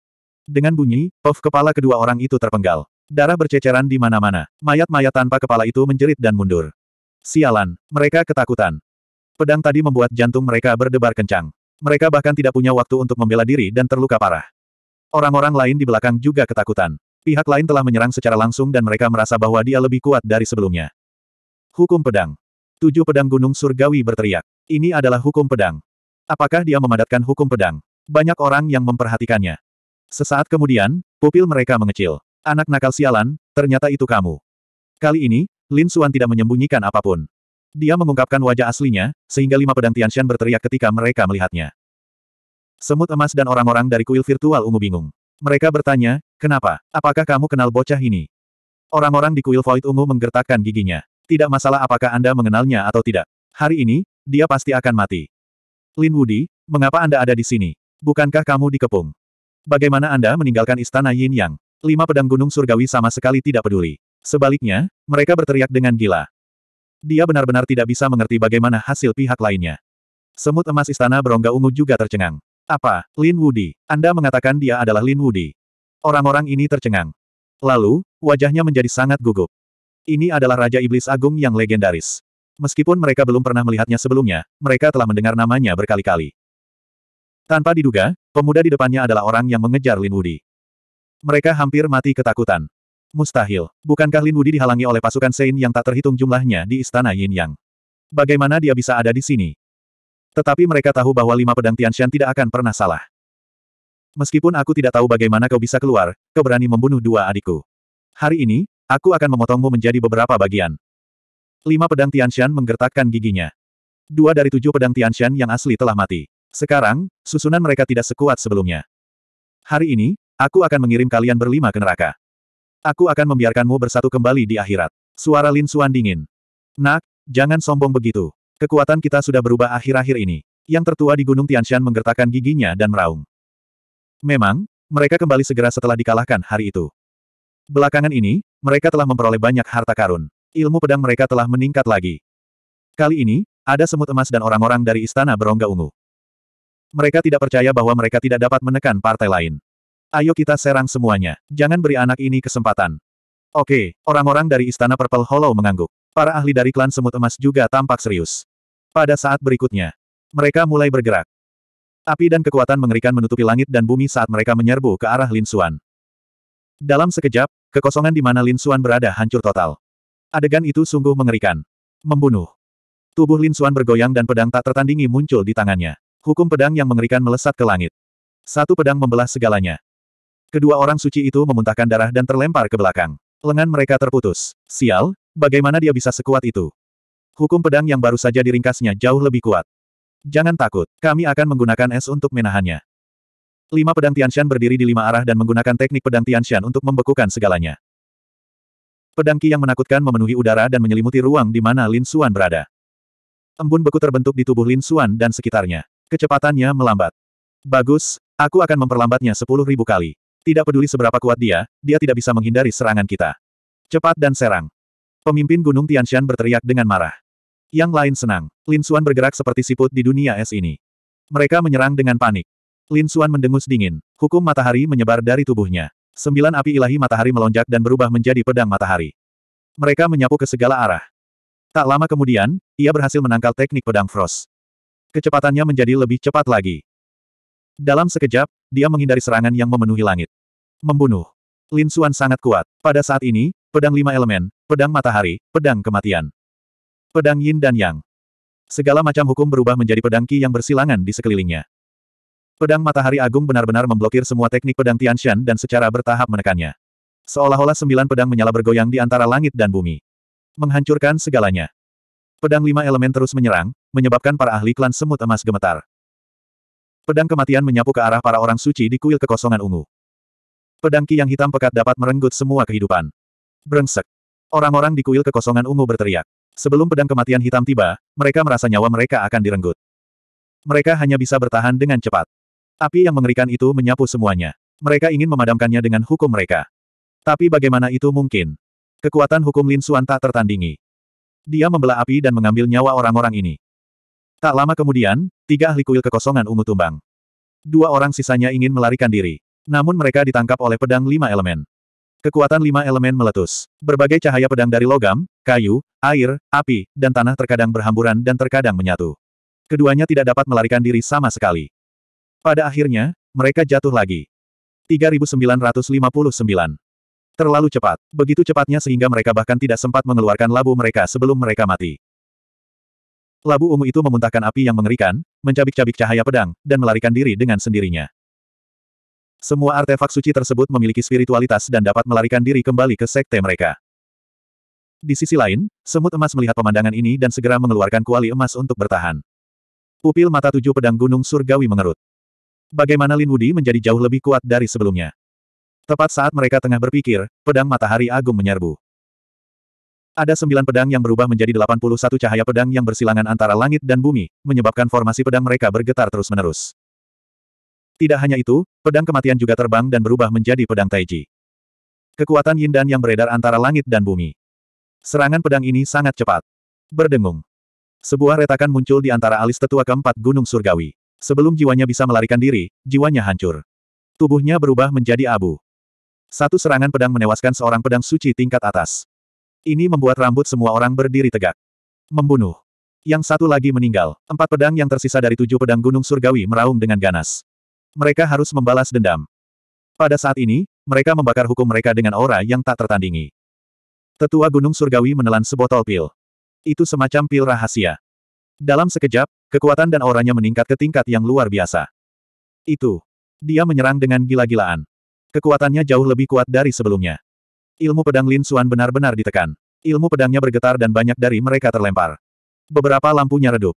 Dengan bunyi, of kepala kedua orang itu terpenggal. Darah berceceran di mana-mana. Mayat-mayat tanpa kepala itu menjerit dan mundur. Sialan, mereka ketakutan. Pedang tadi membuat jantung mereka berdebar kencang. Mereka bahkan tidak punya waktu untuk membela diri dan terluka parah. Orang-orang lain di belakang juga ketakutan. Pihak lain telah menyerang secara langsung dan mereka merasa bahwa dia lebih kuat dari sebelumnya. Hukum pedang. Tujuh pedang gunung surgawi berteriak. Ini adalah hukum pedang. Apakah dia memadatkan hukum pedang? Banyak orang yang memperhatikannya. Sesaat kemudian, pupil mereka mengecil. Anak nakal sialan, ternyata itu kamu. Kali ini, Lin Xuan tidak menyembunyikan apapun. Dia mengungkapkan wajah aslinya, sehingga lima pedang Tianshan berteriak ketika mereka melihatnya. Semut emas dan orang-orang dari kuil virtual ungu bingung. Mereka bertanya, kenapa? Apakah kamu kenal bocah ini? Orang-orang di kuil void ungu menggertakkan giginya. Tidak masalah apakah Anda mengenalnya atau tidak. Hari ini, dia pasti akan mati. Lin Wudi, mengapa Anda ada di sini? Bukankah kamu dikepung? Bagaimana Anda meninggalkan istana Yin Yang? Lima pedang gunung surgawi sama sekali tidak peduli. Sebaliknya, mereka berteriak dengan gila. Dia benar-benar tidak bisa mengerti bagaimana hasil pihak lainnya. Semut emas istana berongga ungu juga tercengang. Apa, Lin Wudi? Anda mengatakan dia adalah Lin Wudi. Orang-orang ini tercengang. Lalu, wajahnya menjadi sangat gugup. Ini adalah Raja Iblis Agung yang legendaris. Meskipun mereka belum pernah melihatnya sebelumnya, mereka telah mendengar namanya berkali-kali. Tanpa diduga, pemuda di depannya adalah orang yang mengejar Lin Wudi. Mereka hampir mati ketakutan. Mustahil. Bukankah Lin Wudi dihalangi oleh pasukan Sein yang tak terhitung jumlahnya di Istana Yin Yang? Bagaimana dia bisa ada di sini? Tetapi mereka tahu bahwa lima pedang Tianshan tidak akan pernah salah. Meskipun aku tidak tahu bagaimana kau bisa keluar, kau berani membunuh dua adikku. Hari ini, aku akan memotongmu menjadi beberapa bagian. Lima pedang Tianshan menggertakkan giginya. Dua dari tujuh pedang Tianshan yang asli telah mati. Sekarang, susunan mereka tidak sekuat sebelumnya. Hari ini, aku akan mengirim kalian berlima ke neraka. Aku akan membiarkanmu bersatu kembali di akhirat. Suara Lin Suan dingin. Nak, jangan sombong begitu. Kekuatan kita sudah berubah akhir-akhir ini. Yang tertua di Gunung Tianshan menggertakkan giginya dan meraung. Memang, mereka kembali segera setelah dikalahkan hari itu. Belakangan ini, mereka telah memperoleh banyak harta karun. Ilmu pedang mereka telah meningkat lagi. Kali ini, ada semut emas dan orang-orang dari istana berongga ungu. Mereka tidak percaya bahwa mereka tidak dapat menekan partai lain. Ayo kita serang semuanya. Jangan beri anak ini kesempatan. Oke, orang-orang dari Istana Purple Hollow mengangguk. Para ahli dari klan Semut Emas juga tampak serius. Pada saat berikutnya, mereka mulai bergerak. Api dan kekuatan mengerikan menutupi langit dan bumi saat mereka menyerbu ke arah Lin Xuan. Dalam sekejap, kekosongan di mana Lin Xuan berada hancur total. Adegan itu sungguh mengerikan. Membunuh. Tubuh Lin Xuan bergoyang dan pedang tak tertandingi muncul di tangannya. Hukum pedang yang mengerikan melesat ke langit. Satu pedang membelah segalanya. Kedua orang suci itu memuntahkan darah dan terlempar ke belakang. Lengan mereka terputus. Sial, bagaimana dia bisa sekuat itu? Hukum pedang yang baru saja diringkasnya jauh lebih kuat. Jangan takut, kami akan menggunakan es untuk menahannya. Lima pedang Tianshan berdiri di lima arah dan menggunakan teknik pedang Tianshan untuk membekukan segalanya. Pedang Qi yang menakutkan memenuhi udara dan menyelimuti ruang di mana Lin Xuan berada. Embun beku terbentuk di tubuh Lin Xuan dan sekitarnya. Kecepatannya melambat. Bagus, aku akan memperlambatnya sepuluh ribu kali. Tidak peduli seberapa kuat dia, dia tidak bisa menghindari serangan kita. Cepat dan serang. Pemimpin Gunung Tianshan berteriak dengan marah. Yang lain senang. Lin Xuan bergerak seperti siput di dunia es ini. Mereka menyerang dengan panik. Lin Xuan mendengus dingin. Hukum matahari menyebar dari tubuhnya. Sembilan api ilahi matahari melonjak dan berubah menjadi pedang matahari. Mereka menyapu ke segala arah. Tak lama kemudian, ia berhasil menangkal teknik pedang Frost. Kecepatannya menjadi lebih cepat lagi. Dalam sekejap, dia menghindari serangan yang memenuhi langit. Membunuh. Lin Xuan sangat kuat. Pada saat ini, pedang lima elemen, Pedang matahari, pedang kematian. Pedang yin dan yang. Segala macam hukum berubah menjadi pedang Qi yang bersilangan di sekelilingnya. Pedang matahari agung benar-benar memblokir semua teknik pedang Tianshan dan secara bertahap menekannya. Seolah-olah sembilan pedang menyala bergoyang di antara langit dan bumi. Menghancurkan segalanya. Pedang lima elemen terus menyerang, menyebabkan para ahli klan semut emas gemetar. Pedang kematian menyapu ke arah para orang suci di kuil kekosongan ungu. Pedang ki yang hitam pekat dapat merenggut semua kehidupan. Brengsek. Orang-orang di kuil kekosongan ungu berteriak. Sebelum pedang kematian hitam tiba, mereka merasa nyawa mereka akan direnggut. Mereka hanya bisa bertahan dengan cepat. Api yang mengerikan itu menyapu semuanya. Mereka ingin memadamkannya dengan hukum mereka. Tapi bagaimana itu mungkin? Kekuatan hukum Lin Suan tak tertandingi. Dia membelah api dan mengambil nyawa orang-orang ini. Tak lama kemudian, tiga ahli kuil kekosongan ungu tumbang. Dua orang sisanya ingin melarikan diri. Namun mereka ditangkap oleh pedang lima elemen. Kekuatan lima elemen meletus. Berbagai cahaya pedang dari logam, kayu, air, api, dan tanah terkadang berhamburan dan terkadang menyatu. Keduanya tidak dapat melarikan diri sama sekali. Pada akhirnya, mereka jatuh lagi. 3959. Terlalu cepat. Begitu cepatnya sehingga mereka bahkan tidak sempat mengeluarkan labu mereka sebelum mereka mati. Labu ungu itu memuntahkan api yang mengerikan, mencabik-cabik cahaya pedang, dan melarikan diri dengan sendirinya. Semua artefak suci tersebut memiliki spiritualitas dan dapat melarikan diri kembali ke sekte mereka. Di sisi lain, semut emas melihat pemandangan ini dan segera mengeluarkan kuali emas untuk bertahan. Pupil mata tujuh pedang gunung surgawi mengerut. Bagaimana Lin Wudi menjadi jauh lebih kuat dari sebelumnya? Tepat saat mereka tengah berpikir, pedang matahari agung menyerbu. Ada sembilan pedang yang berubah menjadi 81 cahaya pedang yang bersilangan antara langit dan bumi, menyebabkan formasi pedang mereka bergetar terus-menerus. Tidak hanya itu, pedang kematian juga terbang dan berubah menjadi pedang Taiji. Kekuatan yin dan yang beredar antara langit dan bumi. Serangan pedang ini sangat cepat. Berdengung. Sebuah retakan muncul di antara alis tetua keempat gunung surgawi. Sebelum jiwanya bisa melarikan diri, jiwanya hancur. Tubuhnya berubah menjadi abu. Satu serangan pedang menewaskan seorang pedang suci tingkat atas. Ini membuat rambut semua orang berdiri tegak. Membunuh. Yang satu lagi meninggal. Empat pedang yang tersisa dari tujuh pedang gunung surgawi meraung dengan ganas. Mereka harus membalas dendam. Pada saat ini, mereka membakar hukum mereka dengan aura yang tak tertandingi. Tetua Gunung Surgawi menelan sebotol pil. Itu semacam pil rahasia. Dalam sekejap, kekuatan dan auranya meningkat ke tingkat yang luar biasa. Itu. Dia menyerang dengan gila-gilaan. Kekuatannya jauh lebih kuat dari sebelumnya. Ilmu pedang Lin Suan benar-benar ditekan. Ilmu pedangnya bergetar dan banyak dari mereka terlempar. Beberapa lampunya redup.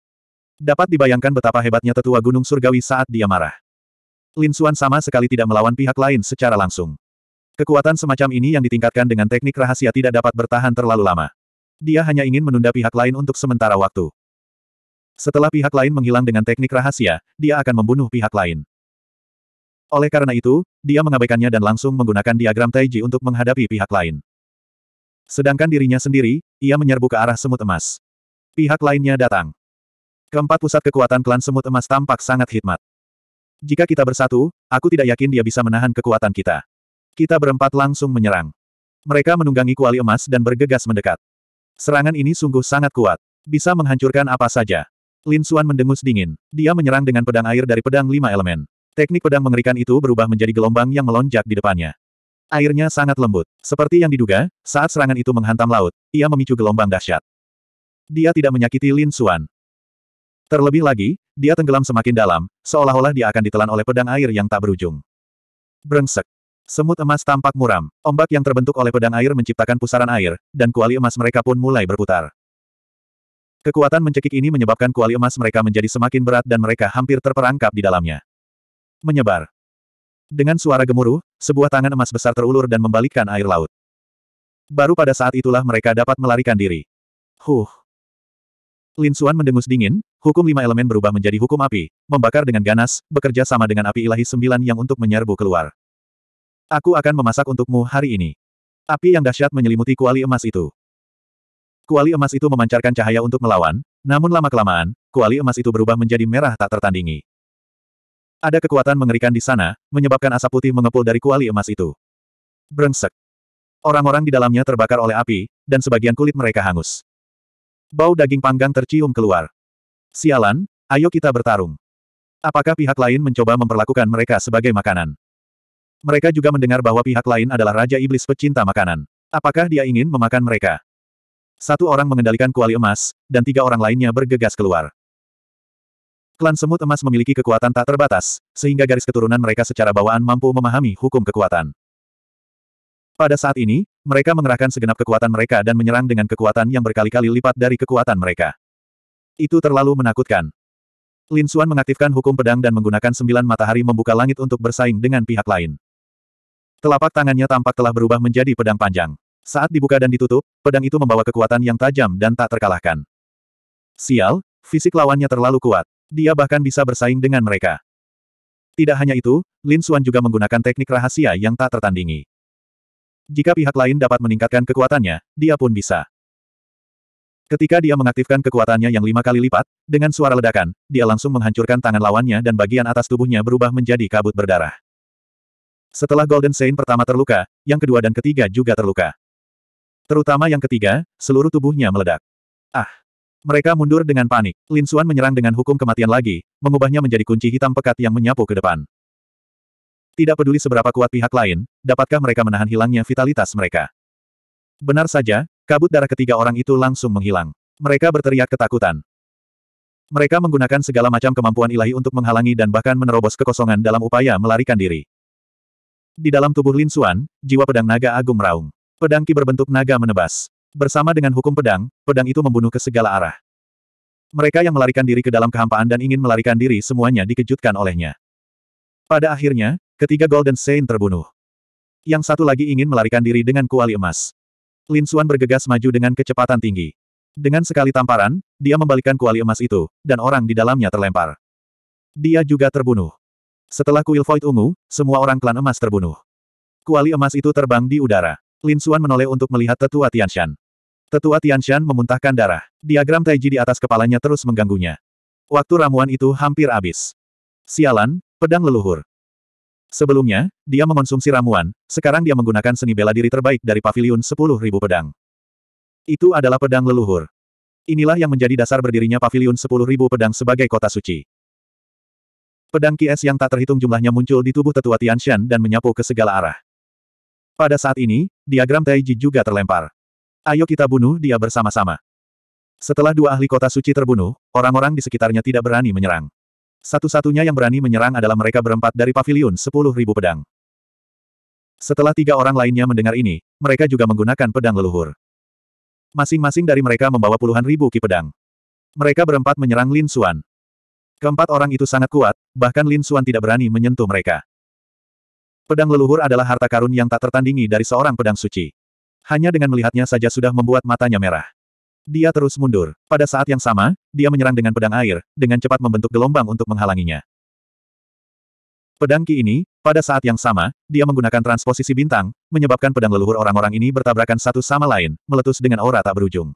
Dapat dibayangkan betapa hebatnya tetua Gunung Surgawi saat dia marah. Lin Xuan sama sekali tidak melawan pihak lain secara langsung. Kekuatan semacam ini yang ditingkatkan dengan teknik rahasia tidak dapat bertahan terlalu lama. Dia hanya ingin menunda pihak lain untuk sementara waktu. Setelah pihak lain menghilang dengan teknik rahasia, dia akan membunuh pihak lain. Oleh karena itu, dia mengabaikannya dan langsung menggunakan diagram Taiji untuk menghadapi pihak lain. Sedangkan dirinya sendiri, ia menyerbu ke arah semut emas. Pihak lainnya datang. Keempat pusat kekuatan klan semut emas tampak sangat hikmat. Jika kita bersatu, aku tidak yakin dia bisa menahan kekuatan kita. Kita berempat langsung menyerang. Mereka menunggangi kuali emas dan bergegas mendekat. Serangan ini sungguh sangat kuat. Bisa menghancurkan apa saja. Lin Suan mendengus dingin. Dia menyerang dengan pedang air dari pedang lima elemen. Teknik pedang mengerikan itu berubah menjadi gelombang yang melonjak di depannya. Airnya sangat lembut. Seperti yang diduga, saat serangan itu menghantam laut, ia memicu gelombang dahsyat. Dia tidak menyakiti Lin Suan. Terlebih lagi, dia tenggelam semakin dalam, seolah-olah dia akan ditelan oleh pedang air yang tak berujung. Brengsek. Semut emas tampak muram, ombak yang terbentuk oleh pedang air menciptakan pusaran air, dan kuali emas mereka pun mulai berputar. Kekuatan mencekik ini menyebabkan kuali emas mereka menjadi semakin berat dan mereka hampir terperangkap di dalamnya. Menyebar. Dengan suara gemuruh, sebuah tangan emas besar terulur dan membalikkan air laut. Baru pada saat itulah mereka dapat melarikan diri. Huh. Lin Xuan mendengus dingin, hukum lima elemen berubah menjadi hukum api, membakar dengan ganas, bekerja sama dengan api ilahi sembilan yang untuk menyerbu keluar. Aku akan memasak untukmu hari ini. Api yang dahsyat menyelimuti kuali emas itu. Kuali emas itu memancarkan cahaya untuk melawan, namun lama-kelamaan, kuali emas itu berubah menjadi merah tak tertandingi. Ada kekuatan mengerikan di sana, menyebabkan asap putih mengepul dari kuali emas itu. Brengsek. Orang-orang di dalamnya terbakar oleh api, dan sebagian kulit mereka hangus. Bau daging panggang tercium keluar. Sialan, ayo kita bertarung. Apakah pihak lain mencoba memperlakukan mereka sebagai makanan? Mereka juga mendengar bahwa pihak lain adalah Raja Iblis pecinta makanan. Apakah dia ingin memakan mereka? Satu orang mengendalikan kuali emas, dan tiga orang lainnya bergegas keluar. Klan Semut Emas memiliki kekuatan tak terbatas, sehingga garis keturunan mereka secara bawaan mampu memahami hukum kekuatan. Pada saat ini, mereka mengerahkan segenap kekuatan mereka dan menyerang dengan kekuatan yang berkali-kali lipat dari kekuatan mereka. Itu terlalu menakutkan. Lin Xuan mengaktifkan hukum pedang dan menggunakan sembilan matahari membuka langit untuk bersaing dengan pihak lain. Telapak tangannya tampak telah berubah menjadi pedang panjang. Saat dibuka dan ditutup, pedang itu membawa kekuatan yang tajam dan tak terkalahkan. Sial, fisik lawannya terlalu kuat. Dia bahkan bisa bersaing dengan mereka. Tidak hanya itu, Lin Xuan juga menggunakan teknik rahasia yang tak tertandingi. Jika pihak lain dapat meningkatkan kekuatannya, dia pun bisa. Ketika dia mengaktifkan kekuatannya yang lima kali lipat, dengan suara ledakan, dia langsung menghancurkan tangan lawannya dan bagian atas tubuhnya berubah menjadi kabut berdarah. Setelah Golden Saint pertama terluka, yang kedua dan ketiga juga terluka. Terutama yang ketiga, seluruh tubuhnya meledak. Ah! Mereka mundur dengan panik. Lin Xuan menyerang dengan hukum kematian lagi, mengubahnya menjadi kunci hitam pekat yang menyapu ke depan. Tidak peduli seberapa kuat pihak lain, dapatkah mereka menahan hilangnya vitalitas mereka? Benar saja, Kabut darah ketiga orang itu langsung menghilang. Mereka berteriak ketakutan. Mereka menggunakan segala macam kemampuan ilahi untuk menghalangi dan bahkan menerobos kekosongan dalam upaya melarikan diri. Di dalam tubuh Lin Suan, jiwa pedang naga agung meraung. Pedang ki berbentuk naga menebas. Bersama dengan hukum pedang, pedang itu membunuh ke segala arah. Mereka yang melarikan diri ke dalam kehampaan dan ingin melarikan diri semuanya dikejutkan olehnya. Pada akhirnya, ketiga Golden Saint terbunuh. Yang satu lagi ingin melarikan diri dengan kuali emas. Lin Suan bergegas maju dengan kecepatan tinggi. Dengan sekali tamparan, dia membalikkan kuali emas itu, dan orang di dalamnya terlempar. Dia juga terbunuh. Setelah kuil void ungu, semua orang klan emas terbunuh. Kuali emas itu terbang di udara. Lin Suan menoleh untuk melihat tetua Tian Shan. Tetua Tian Shan memuntahkan darah. Diagram Taiji di atas kepalanya terus mengganggunya. Waktu ramuan itu hampir habis. Sialan, pedang leluhur. Sebelumnya, dia mengonsumsi ramuan, sekarang dia menggunakan seni bela diri terbaik dari paviliun 10.000 pedang. Itu adalah pedang leluhur. Inilah yang menjadi dasar berdirinya paviliun 10.000 pedang sebagai kota suci. Pedang kies yang tak terhitung jumlahnya muncul di tubuh tetua Tianshan dan menyapu ke segala arah. Pada saat ini, diagram Taiji juga terlempar. Ayo kita bunuh dia bersama-sama. Setelah dua ahli kota suci terbunuh, orang-orang di sekitarnya tidak berani menyerang. Satu-satunya yang berani menyerang adalah mereka berempat dari pavilion sepuluh ribu pedang. Setelah tiga orang lainnya mendengar ini, mereka juga menggunakan pedang leluhur. Masing-masing dari mereka membawa puluhan ribu ki pedang. Mereka berempat menyerang Lin Xuan. Keempat orang itu sangat kuat, bahkan Lin Xuan tidak berani menyentuh mereka. Pedang leluhur adalah harta karun yang tak tertandingi dari seorang pedang suci. Hanya dengan melihatnya saja sudah membuat matanya merah. Dia terus mundur. Pada saat yang sama, dia menyerang dengan pedang air, dengan cepat membentuk gelombang untuk menghalanginya. Pedang Ki ini, pada saat yang sama, dia menggunakan transposisi bintang, menyebabkan pedang leluhur orang-orang ini bertabrakan satu sama lain, meletus dengan aura tak berujung.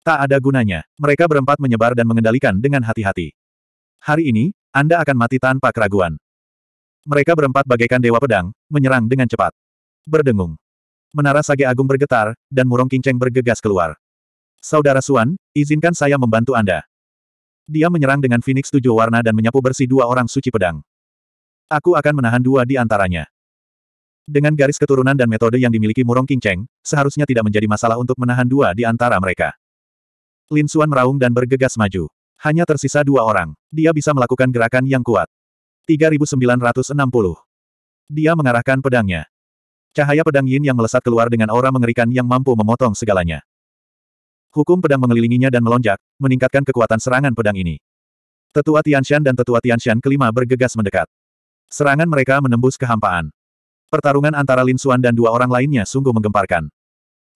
Tak ada gunanya, mereka berempat menyebar dan mengendalikan dengan hati-hati. Hari ini, Anda akan mati tanpa keraguan. Mereka berempat bagaikan dewa pedang, menyerang dengan cepat. Berdengung. Menara Sage Agung bergetar, dan Murong kinceng bergegas keluar. Saudara Suan, izinkan saya membantu Anda. Dia menyerang dengan Phoenix tujuh warna dan menyapu bersih dua orang suci pedang. Aku akan menahan dua di antaranya. Dengan garis keturunan dan metode yang dimiliki Murong King seharusnya tidak menjadi masalah untuk menahan dua di antara mereka. Lin Suan meraung dan bergegas maju. Hanya tersisa dua orang. Dia bisa melakukan gerakan yang kuat. 3960. Dia mengarahkan pedangnya. Cahaya pedang Yin yang melesat keluar dengan aura mengerikan yang mampu memotong segalanya. Hukum pedang mengelilinginya dan melonjak, meningkatkan kekuatan serangan pedang ini. Tetua Tianshan dan Tetua Tianshan kelima bergegas mendekat. Serangan mereka menembus kehampaan. Pertarungan antara Lin Xuan dan dua orang lainnya sungguh menggemparkan.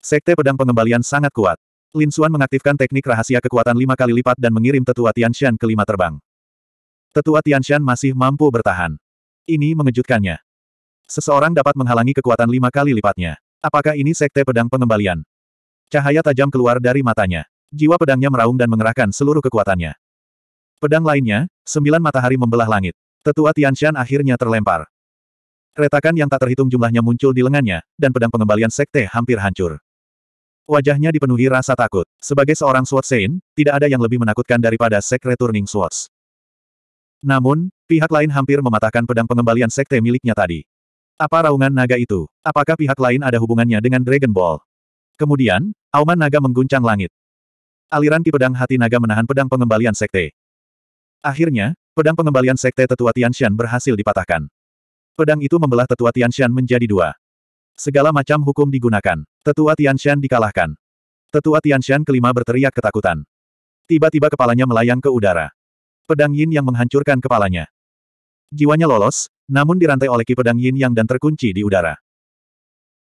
Sekte pedang pengembalian sangat kuat. Lin Xuan mengaktifkan teknik rahasia kekuatan lima kali lipat dan mengirim Tetua Tianshan kelima terbang. Tetua Tianshan masih mampu bertahan. Ini mengejutkannya. Seseorang dapat menghalangi kekuatan lima kali lipatnya. Apakah ini sekte pedang pengembalian? Cahaya tajam keluar dari matanya. Jiwa pedangnya meraung dan mengerahkan seluruh kekuatannya. Pedang lainnya, sembilan matahari membelah langit. Tetua Tianshan akhirnya terlempar. Retakan yang tak terhitung jumlahnya muncul di lengannya, dan pedang pengembalian sekte hampir hancur. Wajahnya dipenuhi rasa takut. Sebagai seorang Sword Saint, tidak ada yang lebih menakutkan daripada Sekre Turning Swords. Namun, pihak lain hampir mematahkan pedang pengembalian sekte miliknya tadi. Apa raungan naga itu? Apakah pihak lain ada hubungannya dengan Dragon Ball? Kemudian, Auman naga mengguncang langit. Aliran ki pedang hati naga menahan pedang pengembalian sekte. Akhirnya, pedang pengembalian sekte tetua Tianshan berhasil dipatahkan. Pedang itu membelah tetua Tianshan menjadi dua. Segala macam hukum digunakan. Tetua Tianshan dikalahkan. Tetua Tianshan kelima berteriak ketakutan. Tiba-tiba kepalanya melayang ke udara. Pedang Yin yang menghancurkan kepalanya. Jiwanya lolos, namun dirantai oleh ki pedang Yin yang dan terkunci di udara.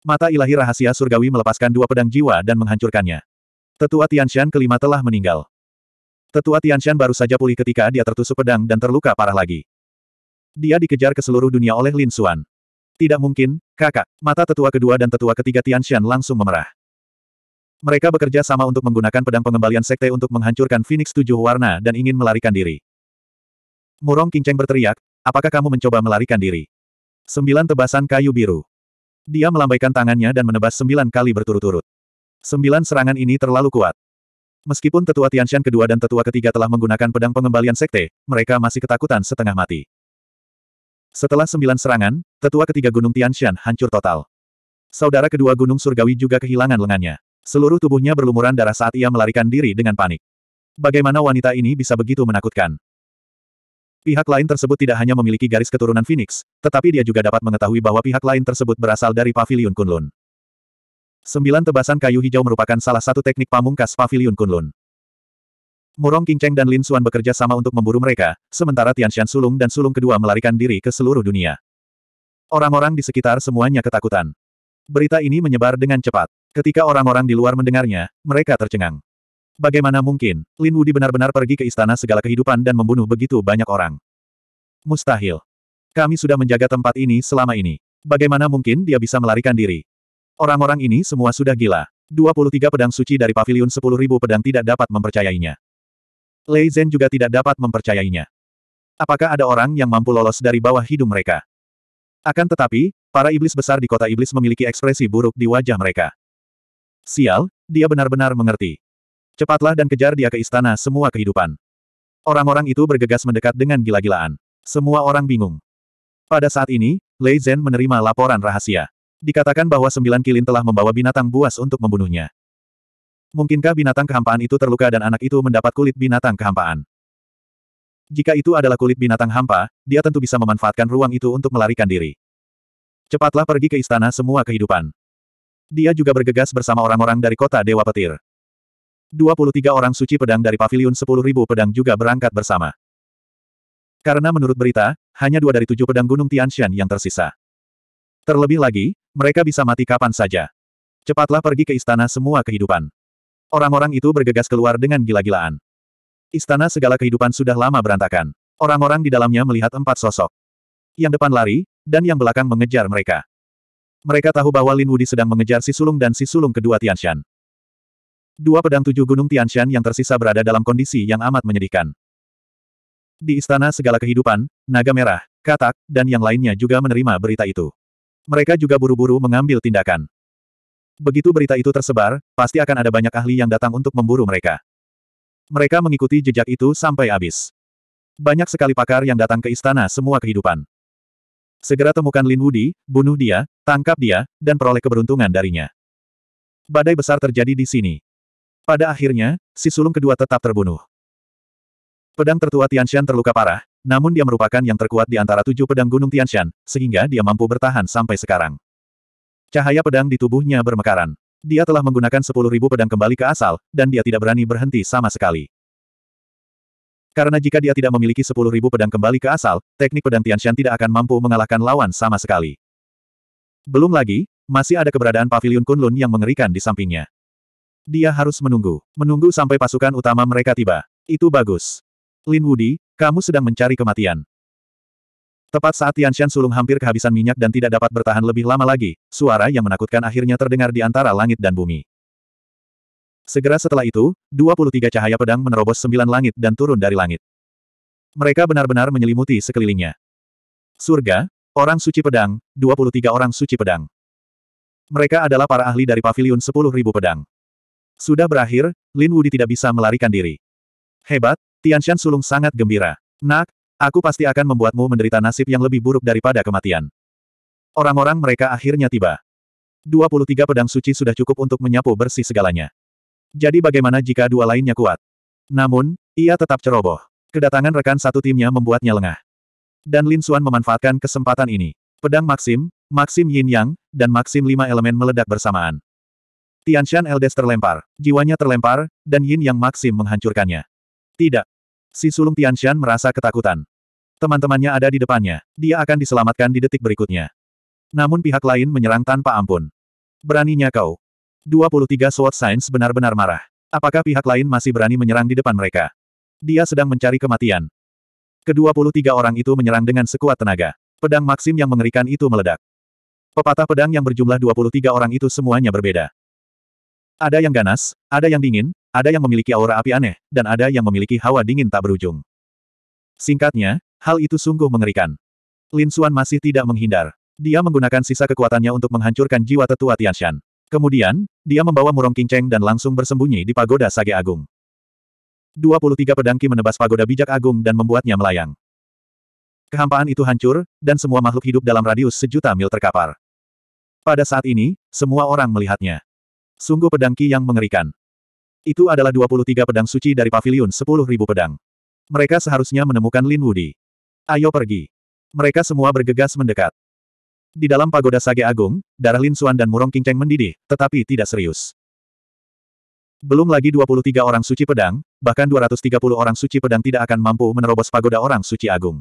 Mata ilahi rahasia surgawi melepaskan dua pedang jiwa dan menghancurkannya. Tetua Tianshan kelima telah meninggal. Tetua Tianshan baru saja pulih ketika dia tertusuk pedang dan terluka parah lagi. Dia dikejar ke seluruh dunia oleh Lin Xuan. Tidak mungkin, kakak. Mata tetua kedua dan tetua ketiga Tianshan langsung memerah. Mereka bekerja sama untuk menggunakan pedang pengembalian sekte untuk menghancurkan Phoenix tujuh warna dan ingin melarikan diri. Murong Kinceng berteriak, apakah kamu mencoba melarikan diri? Sembilan tebasan kayu biru. Dia melambaikan tangannya dan menebas sembilan kali berturut-turut. Sembilan serangan ini terlalu kuat. Meskipun tetua Tianshan kedua dan tetua ketiga telah menggunakan pedang pengembalian sekte, mereka masih ketakutan setengah mati. Setelah sembilan serangan, tetua ketiga Gunung Tianshan hancur total. Saudara kedua Gunung Surgawi juga kehilangan lengannya. Seluruh tubuhnya berlumuran darah saat ia melarikan diri dengan panik. Bagaimana wanita ini bisa begitu menakutkan? Pihak lain tersebut tidak hanya memiliki garis keturunan Phoenix, tetapi dia juga dapat mengetahui bahwa pihak lain tersebut berasal dari Pavilion Kunlun. Sembilan tebasan kayu hijau merupakan salah satu teknik pamungkas Pavilion Kunlun. Murong Qingcheng dan Lin Xuan bekerja sama untuk memburu mereka, sementara Tian Xian Sulung dan Sulung kedua melarikan diri ke seluruh dunia. Orang-orang di sekitar semuanya ketakutan. Berita ini menyebar dengan cepat. Ketika orang-orang di luar mendengarnya, mereka tercengang. Bagaimana mungkin, Lin Wudi benar-benar pergi ke istana segala kehidupan dan membunuh begitu banyak orang? Mustahil. Kami sudah menjaga tempat ini selama ini. Bagaimana mungkin dia bisa melarikan diri? Orang-orang ini semua sudah gila. 23 pedang suci dari pavilion 10.000 pedang tidak dapat mempercayainya. Lei Zhen juga tidak dapat mempercayainya. Apakah ada orang yang mampu lolos dari bawah hidung mereka? Akan tetapi, para iblis besar di kota iblis memiliki ekspresi buruk di wajah mereka. Sial, dia benar-benar mengerti. Cepatlah dan kejar dia ke istana semua kehidupan. Orang-orang itu bergegas mendekat dengan gila-gilaan. Semua orang bingung. Pada saat ini, Lei Zhen menerima laporan rahasia. Dikatakan bahwa sembilan kilin telah membawa binatang buas untuk membunuhnya. Mungkinkah binatang kehampaan itu terluka dan anak itu mendapat kulit binatang kehampaan? Jika itu adalah kulit binatang hampa, dia tentu bisa memanfaatkan ruang itu untuk melarikan diri. Cepatlah pergi ke istana semua kehidupan. Dia juga bergegas bersama orang-orang dari kota Dewa Petir. 23 orang suci pedang dari paviliun 10.000 pedang juga berangkat bersama. Karena menurut berita, hanya dua dari tujuh pedang Gunung Tianshan yang tersisa. Terlebih lagi, mereka bisa mati kapan saja. Cepatlah pergi ke istana semua kehidupan. Orang-orang itu bergegas keluar dengan gila-gilaan. Istana segala kehidupan sudah lama berantakan. Orang-orang di dalamnya melihat empat sosok. Yang depan lari, dan yang belakang mengejar mereka. Mereka tahu bahwa Lin Wudi sedang mengejar si sulung dan si sulung kedua Tianshan. Dua pedang tujuh gunung Tianshan yang tersisa berada dalam kondisi yang amat menyedihkan. Di istana segala kehidupan, naga merah, katak, dan yang lainnya juga menerima berita itu. Mereka juga buru-buru mengambil tindakan. Begitu berita itu tersebar, pasti akan ada banyak ahli yang datang untuk memburu mereka. Mereka mengikuti jejak itu sampai habis. Banyak sekali pakar yang datang ke istana semua kehidupan. Segera temukan Lin Wudi, bunuh dia, tangkap dia, dan peroleh keberuntungan darinya. Badai besar terjadi di sini. Pada akhirnya, si sulung kedua tetap terbunuh. Pedang tertua Tianshan terluka parah, namun dia merupakan yang terkuat di antara tujuh pedang gunung Tianshan, sehingga dia mampu bertahan sampai sekarang. Cahaya pedang di tubuhnya bermekaran. Dia telah menggunakan sepuluh ribu pedang kembali ke asal, dan dia tidak berani berhenti sama sekali. Karena jika dia tidak memiliki sepuluh ribu pedang kembali ke asal, teknik pedang Tianshan tidak akan mampu mengalahkan lawan sama sekali. Belum lagi, masih ada keberadaan pavilion Kunlun yang mengerikan di sampingnya. Dia harus menunggu. Menunggu sampai pasukan utama mereka tiba. Itu bagus. Lin Wudi, kamu sedang mencari kematian. Tepat saat Tianshan Sulung hampir kehabisan minyak dan tidak dapat bertahan lebih lama lagi, suara yang menakutkan akhirnya terdengar di antara langit dan bumi. Segera setelah itu, 23 cahaya pedang menerobos sembilan langit dan turun dari langit. Mereka benar-benar menyelimuti sekelilingnya. Surga, orang suci pedang, 23 orang suci pedang. Mereka adalah para ahli dari pavilion 10.000 pedang. Sudah berakhir, Lin Wudi tidak bisa melarikan diri. Hebat, Tian Tianshan Sulung sangat gembira. Nak, aku pasti akan membuatmu menderita nasib yang lebih buruk daripada kematian. Orang-orang mereka akhirnya tiba. 23 pedang suci sudah cukup untuk menyapu bersih segalanya. Jadi bagaimana jika dua lainnya kuat? Namun, ia tetap ceroboh. Kedatangan rekan satu timnya membuatnya lengah. Dan Lin Xuan memanfaatkan kesempatan ini. Pedang Maxim, Maxim Yin Yang, dan Maxim lima elemen meledak bersamaan. Tianshan Eldes terlempar, jiwanya terlempar, dan Yin yang maksim menghancurkannya. Tidak. Si sulung Tianshan merasa ketakutan. Teman-temannya ada di depannya, dia akan diselamatkan di detik berikutnya. Namun pihak lain menyerang tanpa ampun. Beraninya kau. 23 Sword Saints benar-benar marah. Apakah pihak lain masih berani menyerang di depan mereka? Dia sedang mencari kematian. Kedua puluh tiga orang itu menyerang dengan sekuat tenaga. Pedang Maksim yang mengerikan itu meledak. Pepatah pedang yang berjumlah dua puluh tiga orang itu semuanya berbeda. Ada yang ganas, ada yang dingin, ada yang memiliki aura api aneh, dan ada yang memiliki hawa dingin tak berujung. Singkatnya, hal itu sungguh mengerikan. Lin Xuan masih tidak menghindar. Dia menggunakan sisa kekuatannya untuk menghancurkan jiwa tetua Tianshan. Kemudian, dia membawa murong kinceng dan langsung bersembunyi di pagoda Sage Agung. 23 pedangki menebas pagoda bijak agung dan membuatnya melayang. Kehampaan itu hancur, dan semua makhluk hidup dalam radius sejuta mil terkapar. Pada saat ini, semua orang melihatnya. Sungguh pedang Ki yang mengerikan. Itu adalah 23 pedang suci dari pavilion 10.000 pedang. Mereka seharusnya menemukan Lin Wudi. Ayo pergi. Mereka semua bergegas mendekat. Di dalam pagoda Sage Agung, darah Lin Xuan dan Murong Kinceng mendidih, tetapi tidak serius. Belum lagi 23 orang suci pedang, bahkan 230 orang suci pedang tidak akan mampu menerobos pagoda orang suci agung.